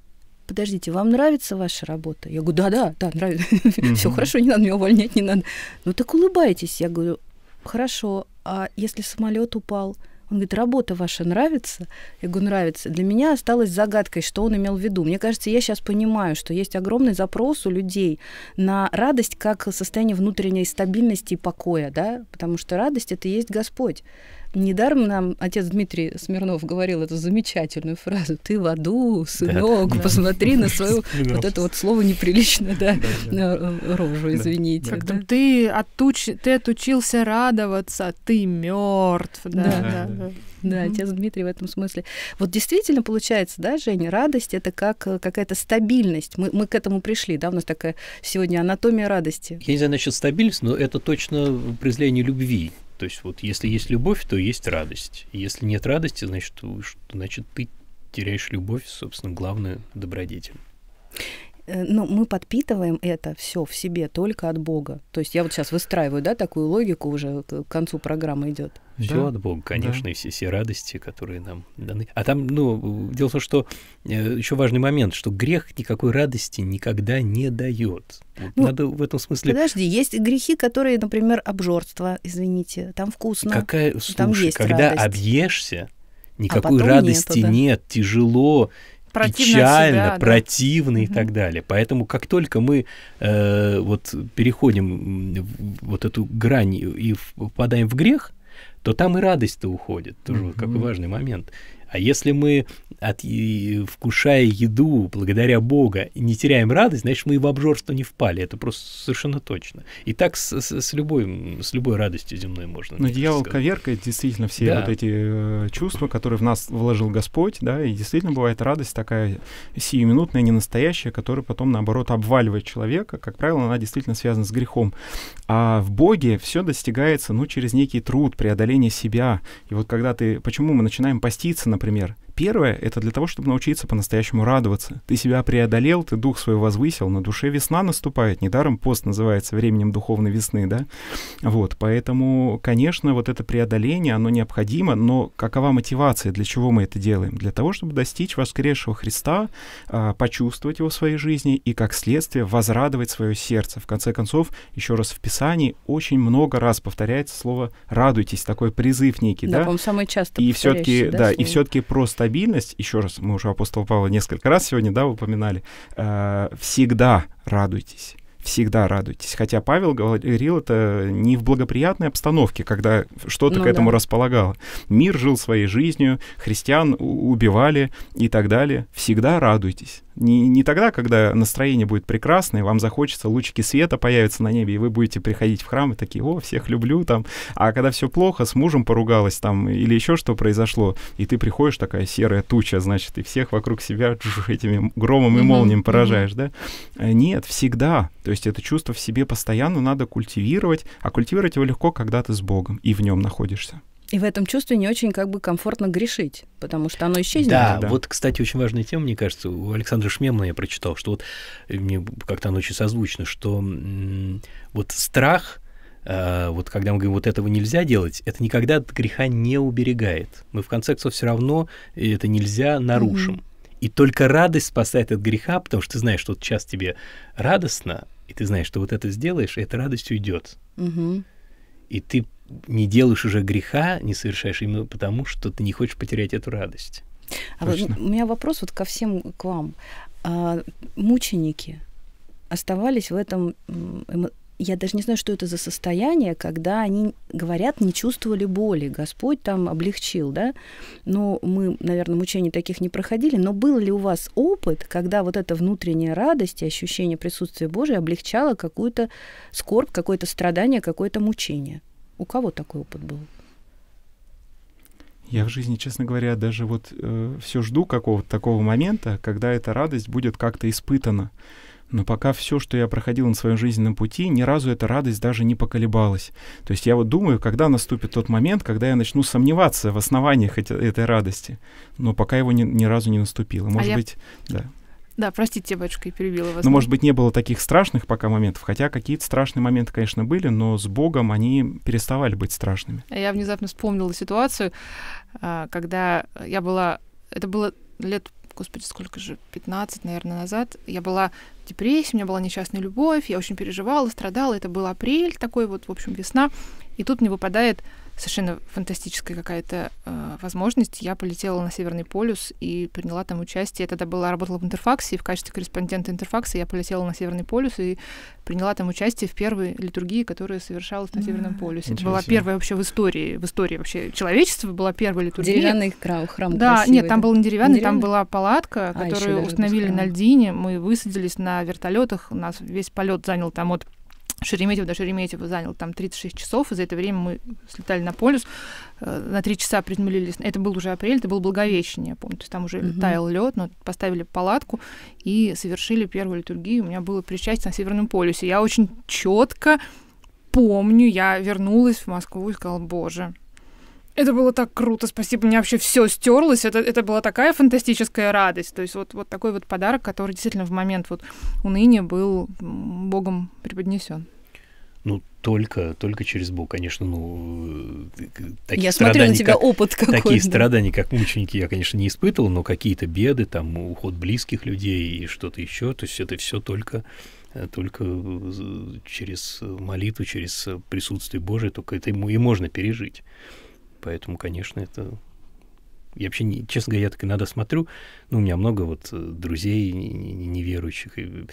подождите, вам нравится ваша работа? Я говорю, да-да, да, нравится. Все хорошо, не надо меня увольнять, не надо. Ну так улыбайтесь. Я говорю, хорошо, а если самолет упал? Он говорит, работа ваша нравится? Я говорю, нравится. Для меня осталось загадкой, что он имел в виду. Мне кажется, я сейчас понимаю, что есть огромный запрос у людей на радость как состояние внутренней стабильности и покоя, да, потому что радость — это и есть Господь. Недаром нам отец Дмитрий Смирнов говорил эту замечательную фразу «Ты в аду, сынок, да. посмотри да. на свою...» Смирнов. Вот это вот слово неприлично, да, да э, рожу, извините. Как там «Ты, отуч... ты отучился радоваться, ты мертв, да, да. Да, отец Дмитрий в этом смысле. Вот действительно получается, да, Женя, радость это как э, какая-то стабильность. Мы, мы к этому пришли, да, у нас такая сегодня анатомия радости. Я не знаю насчет стабильности, но это точно проявление любви. То есть вот если есть любовь, то есть радость. Если нет радости, значит, значит ты теряешь любовь, собственно, главное добродетель. Э, Но ну, мы подпитываем это все в себе только от Бога. То есть я вот сейчас выстраиваю, да, такую логику уже к концу программы идет. Все да, от Бога, конечно, да. и все, все радости, которые нам даны. А там, ну, дело в том, что э, еще важный момент, что грех никакой радости никогда не дает. ну, Надо в этом смысле... Подожди, есть грехи, которые, например, обжорство, извините, там вкусно, Какая... Слушай, там есть когда радость. объешься, а никакой а радости нету, да. нет, тяжело, противно печально, себя, противно да. и так далее. Поэтому как только мы э, вот переходим вот эту грань и впадаем в грех, то там и радость-то уходит. Тоже mm-hmm. какой важный момент. А если мы, от, вкушая еду благодаря Бога, не теряем радость, значит, мы и в обжорство не впали. Это просто совершенно точно. И так с, с, с, любой, с любой радостью земной можно. Но ну, дьявол сказать. коверкает действительно все да. вот эти э, чувства, которые в нас вложил Господь, да, и действительно бывает радость такая сиюминутная, ненастоящая, которая потом, наоборот, обваливает человека. Как правило, она действительно связана с грехом. А в Боге все достигается, ну, через некий труд, преодоление себя. И вот когда ты... Почему мы начинаем поститься, например, например, Первое — это для того, чтобы научиться по-настоящему радоваться. Ты себя преодолел, ты дух свой возвысил, на душе весна наступает. Недаром пост называется временем духовной весны, да? Вот, поэтому, конечно, вот это преодоление, оно необходимо, но какова мотивация, для чего мы это делаем? Для того, чтобы достичь воскресшего Христа, а, почувствовать его в своей жизни и, как следствие, возрадовать свое сердце. В конце концов, еще раз в Писании очень много раз повторяется слово «радуйтесь», такой призыв некий, да? да? по-моему, самое часто И все-таки, да, да и все-таки просто стабильность, еще раз, мы уже апостол Павла несколько раз сегодня, да, упоминали, э, всегда радуйтесь всегда радуйтесь. Хотя Павел говорил это не в благоприятной обстановке, когда что-то ну, к этому да. располагало. Мир жил своей жизнью, христиан убивали и так далее. Всегда радуйтесь. Не, не тогда, когда настроение будет прекрасное, вам захочется, лучики света появятся на небе, и вы будете приходить в храм и такие, о, всех люблю там. А когда все плохо, с мужем поругалась там или еще что произошло, и ты приходишь, такая серая туча, значит, и всех вокруг себя джу, этими громом и молнием поражаешь, да? А нет, всегда. То есть это чувство в себе постоянно надо культивировать, а культивировать его легко, когда ты с Богом и в нем находишься. И в этом чувстве не очень как бы комфортно грешить, потому что оно исчезнет. Да, да. вот, кстати, очень важная тема, мне кажется, у Александра Шмемана я прочитал, что вот э, мне как-то оно очень созвучно, что вот страх, э, вот когда мы говорим, вот этого нельзя делать, это никогда от греха не уберегает. Мы в конце концов все равно э, это нельзя нарушим. Угу. И только радость спасает от греха, потому что ты знаешь, что вот сейчас тебе радостно, и ты знаешь, что вот это сделаешь, и эта радость уйдет. Угу. И ты не делаешь уже греха, не совершаешь именно потому, что ты не хочешь потерять эту радость. А вот у меня вопрос вот ко всем к вам. А, мученики оставались в этом я даже не знаю, что это за состояние, когда они говорят, не чувствовали боли, Господь там облегчил, да? Но ну, мы, наверное, мучений таких не проходили, но был ли у вас опыт, когда вот эта внутренняя радость и ощущение присутствия Божия облегчало какую-то скорбь, какое-то страдание, какое-то мучение? У кого такой опыт был? Я в жизни, честно говоря, даже вот э, все жду какого-то такого момента, когда эта радость будет как-то испытана. Но пока все, что я проходил на своем жизненном пути, ни разу эта радость даже не поколебалась. То есть я вот думаю, когда наступит тот момент, когда я начну сомневаться в основаниях эти, этой радости. Но пока его ни, ни разу не наступило. А Может а быть, я... да. Да, простите, батюшка, я перебила вас. Ну, может быть, не было таких страшных пока моментов, хотя какие-то страшные моменты, конечно, были, но с Богом они переставали быть страшными. А я внезапно вспомнила ситуацию, а, когда я была... Это было лет господи, сколько же, 15, наверное, назад, я была в депрессии, у меня была несчастная любовь, я очень переживала, страдала, это был апрель такой вот, в общем, весна, и тут мне выпадает совершенно фантастическая какая-то э, возможность. Я полетела на Северный полюс и приняла там участие. Я тогда была, работала в Интерфаксе, и в качестве корреспондента Интерфакса я полетела на Северный полюс и приняла там участие в первой литургии, которая совершалась на Северном полюсе. Это была первая вообще в истории, в истории вообще человечества была первая литургия. Деревянный храм, храм Да, красивый, нет, там да? был не деревянный, деревянный, там была палатка, а, которую установили на льдине. Мы высадились на вертолетах, у нас весь полет занял там от Шереметьево до Шереметьево занял там 36 часов, и за это время мы слетали на полюс, э, на три часа приземлились. Это был уже апрель, это был Благовещение, я помню. То есть там уже Mm-hmm. таял лед, но поставили палатку и совершили первую литургию. У меня было причастие на Северном полюсе. Я очень четко помню, я вернулась в Москву и сказала, боже, это было так круто, спасибо, мне вообще все стерлось, это, это была такая фантастическая радость. То есть вот, вот такой вот подарок, который действительно в момент вот уныния был Богом преподнесен. Ну, только, только через Бог, конечно, ну, э, такие я смотрю на тебя как, опыт какой Такие страдания, как мученики, я, конечно, не испытывал, но какие-то беды, там, уход близких людей и что-то еще, то есть это все только э, только э, через молитву, через присутствие Божие, только это ему и можно пережить. Поэтому, конечно, это... Я вообще, не, честно говоря, я так иногда смотрю, ну, у меня много вот э, друзей неверующих, и,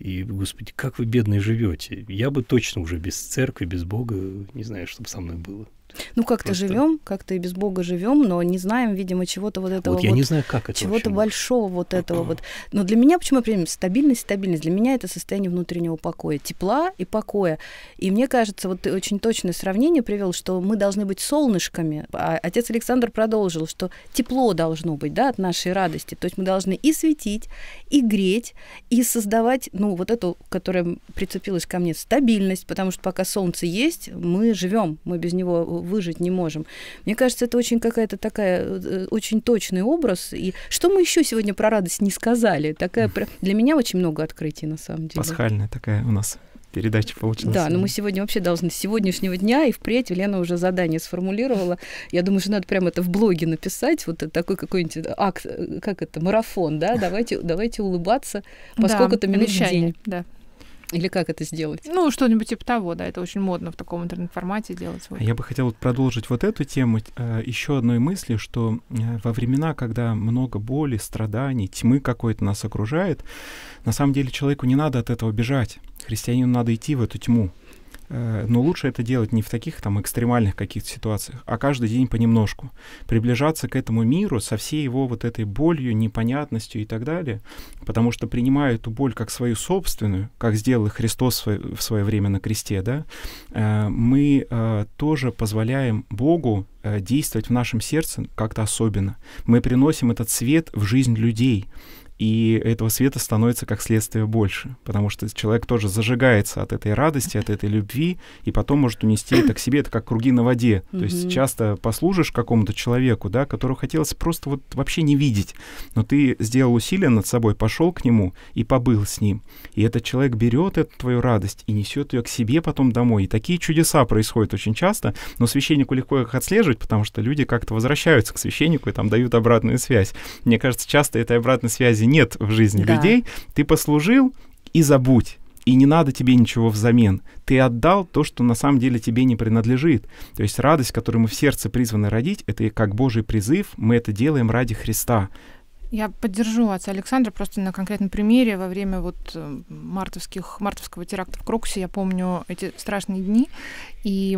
и, господи, как вы бедные живете. Я бы точно уже без церкви, без Бога, не знаю, что бы со мной было. Ну, как-то Просто... живем, как-то и без Бога живем, но не знаем, видимо, чего-то вот этого. Вот я вот, не знаю, как это. Чего-то большого вот этого вот. Но для меня почему я примем стабильность, стабильность. Для меня это состояние внутреннего покоя, тепла и покоя. И мне кажется, вот ты очень точное сравнение привел, что мы должны быть солнышками. А отец Александр продолжил, что тепло должно быть, да, от нашей радости. То есть мы должны и светить, и греть, и создавать, ну, вот эту, которая прицепилась ко мне, стабильность, потому что пока солнце есть, мы живем, мы без него э, выжить не можем. Мне кажется, это очень какая-то такая, э, очень точный образ. И что мы еще сегодня про радость не сказали? Такая Для меня очень много открытий, на самом деле. Пасхальная такая у нас передача получилась. Да, но ну мы сегодня вообще должны с сегодняшнего дня и впредь, Лена уже задание сформулировала. Я думаю, что надо прямо это в блоге написать, вот такой какой-нибудь акт, э, как это, марафон, да, давайте, давайте улыбаться, поскольку да, это минут в день. Да. Или как это сделать? Ну, что-нибудь типа того, да. Это очень модно в таком интернет-формате делать. Вот. А я бы хотел продолжить вот эту тему э, еще одной мысли, что э, во времена, когда много боли, страданий, тьмы какой-то нас окружает, на самом деле человеку не надо от этого бежать. Христианину надо идти в эту тьму. Э, но лучше это делать не в таких там экстремальных каких-то ситуациях, а каждый день понемножку. Приближаться к этому миру со всей его вот этой болью, непонятностью и так далее, потому что принимая эту боль как свою собственную, как сделал Христос в свое время на кресте, да, э, мы э, тоже позволяем Богу действовать в нашем сердце как-то особенно. Мы приносим этот свет в жизнь людей, и этого света становится как следствие больше, потому что человек тоже зажигается от этой радости, от этой любви, и потом может унести это к себе, это как круги на воде. Mm-hmm. То есть часто послужишь какому-то человеку, да, которого хотелось просто вот вообще не видеть, но ты сделал усилие над собой, пошел к нему и побыл с ним. И этот человек берет эту твою радость и несет ее к себе потом домой. И такие чудеса происходят очень часто, но священнику легко их отслеживать, потому что люди как-то возвращаются к священнику и там дают обратную связь. Мне кажется, часто этой обратной связи нет в жизни да. людей. Ты послужил и забудь и не надо тебе ничего взамен. Ты отдал то, что на самом деле тебе не принадлежит. То есть радость, которую мы в сердце призваны родить, это как Божий призыв, мы это делаем ради Христа. Я поддержу отца Александра просто на конкретном примере. Во время вот э, мартовских, мартовского теракта в Крокусе я помню эти страшные дни. И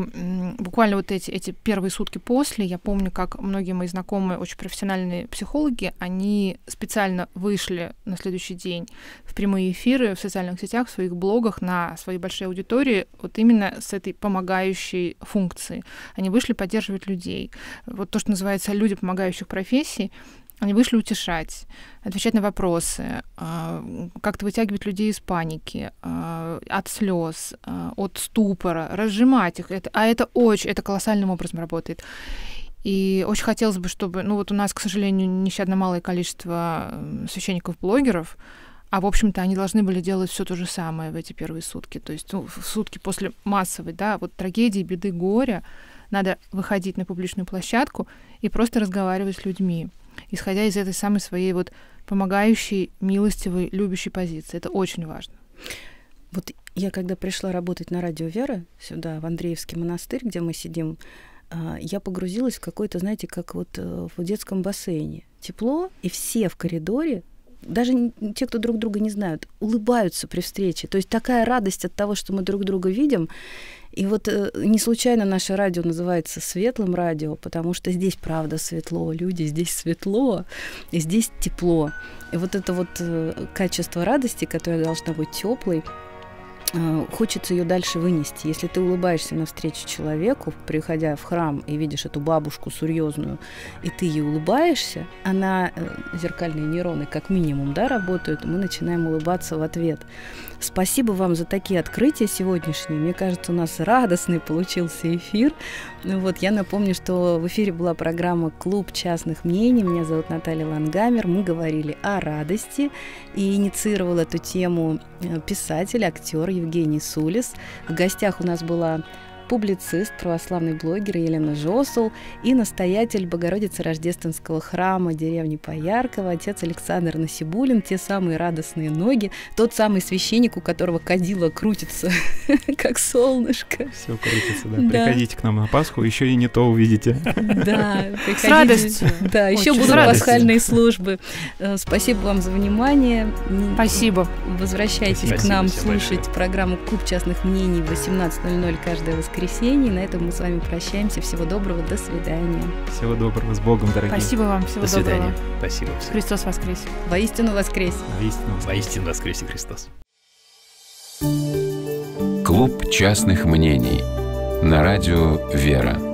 буквально вот эти, эти первые сутки после я помню, как многие мои знакомые, очень профессиональные психологи, они специально вышли на следующий день в прямые эфиры в социальных сетях, в своих блогах на свои большие аудитории вот именно с этой помогающей функции. Они вышли поддерживать людей. Вот то, что называется «люди помогающих профессий», они вышли утешать, отвечать на вопросы, а, как-то вытягивать людей из паники, а, от слез, а, от ступора, разжимать их. а это очень, это колоссальным образом работает. И очень хотелось бы, чтобы, ну вот у нас, к сожалению, нещадно малое количество священников-блогеров, а, в общем-то, они должны были делать все то же самое в эти первые сутки. То есть ну, в сутки после массовой, да, вот трагедии, беды, горя, надо выходить на публичную площадку и просто разговаривать с людьми исходя из этой самой своей вот помогающей, милостивой, любящей позиции. Это очень важно. Вот я когда пришла работать на радио Вера сюда, в Андреевский монастырь, где мы сидим, а, я погрузилась в какой-то, знаете, как вот э, в детском бассейне. Тепло, и все в коридоре даже те, кто друг друга не знают, улыбаются при встрече. То есть такая радость от того, что мы друг друга видим. И вот э, не случайно наше радио называется светлым радио, потому что здесь правда светло, люди здесь светло, и здесь тепло. И вот это вот э, качество радости, которое должно быть теплой, Э, хочется ее дальше вынести. Если ты улыбаешься навстречу человеку, приходя в храм и видишь эту бабушку серьезную, и ты ей улыбаешься, она, э, зеркальные нейроны как минимум, да, работают, мы начинаем улыбаться в ответ. Спасибо вам за такие открытия сегодняшние. Мне кажется, у нас радостный получился эфир. Ну вот, я напомню, что в эфире была программа «Клуб частных мнений». Меня зовут Наталья Лангамер. Мы говорили о радости и инициировал эту тему э, писатель, актер Евгений Сулис. В гостях у нас была публицист, православный блогер Елена Жосул и настоятель Богородицы Рождественского храма деревни Пояркова, отец Александр Насибулин, те самые радостные ноги, тот самый священник, у которого кадила крутится, как солнышко. Все крутится, да. Приходите к нам на Пасху, еще и не то увидите. Да, приходите. С радостью. Да, еще будут пасхальные службы. Э, спасибо вам за внимание. Спасибо. Возвращайтесь к нам слушать программу Куб частных мнений» в 18.00 каждое воскресенье воскресенье. На этом мы с вами прощаемся. Всего доброго, до свидания. Всего доброго, с Богом, дорогие. Спасибо вам, всего доброго. до свидания. доброго. Спасибо. Всем. Христос воскрес. Воистину воскрес. Воистину воскрес. Воистину воскресе Христос. Клуб частных мнений на радио «Вера».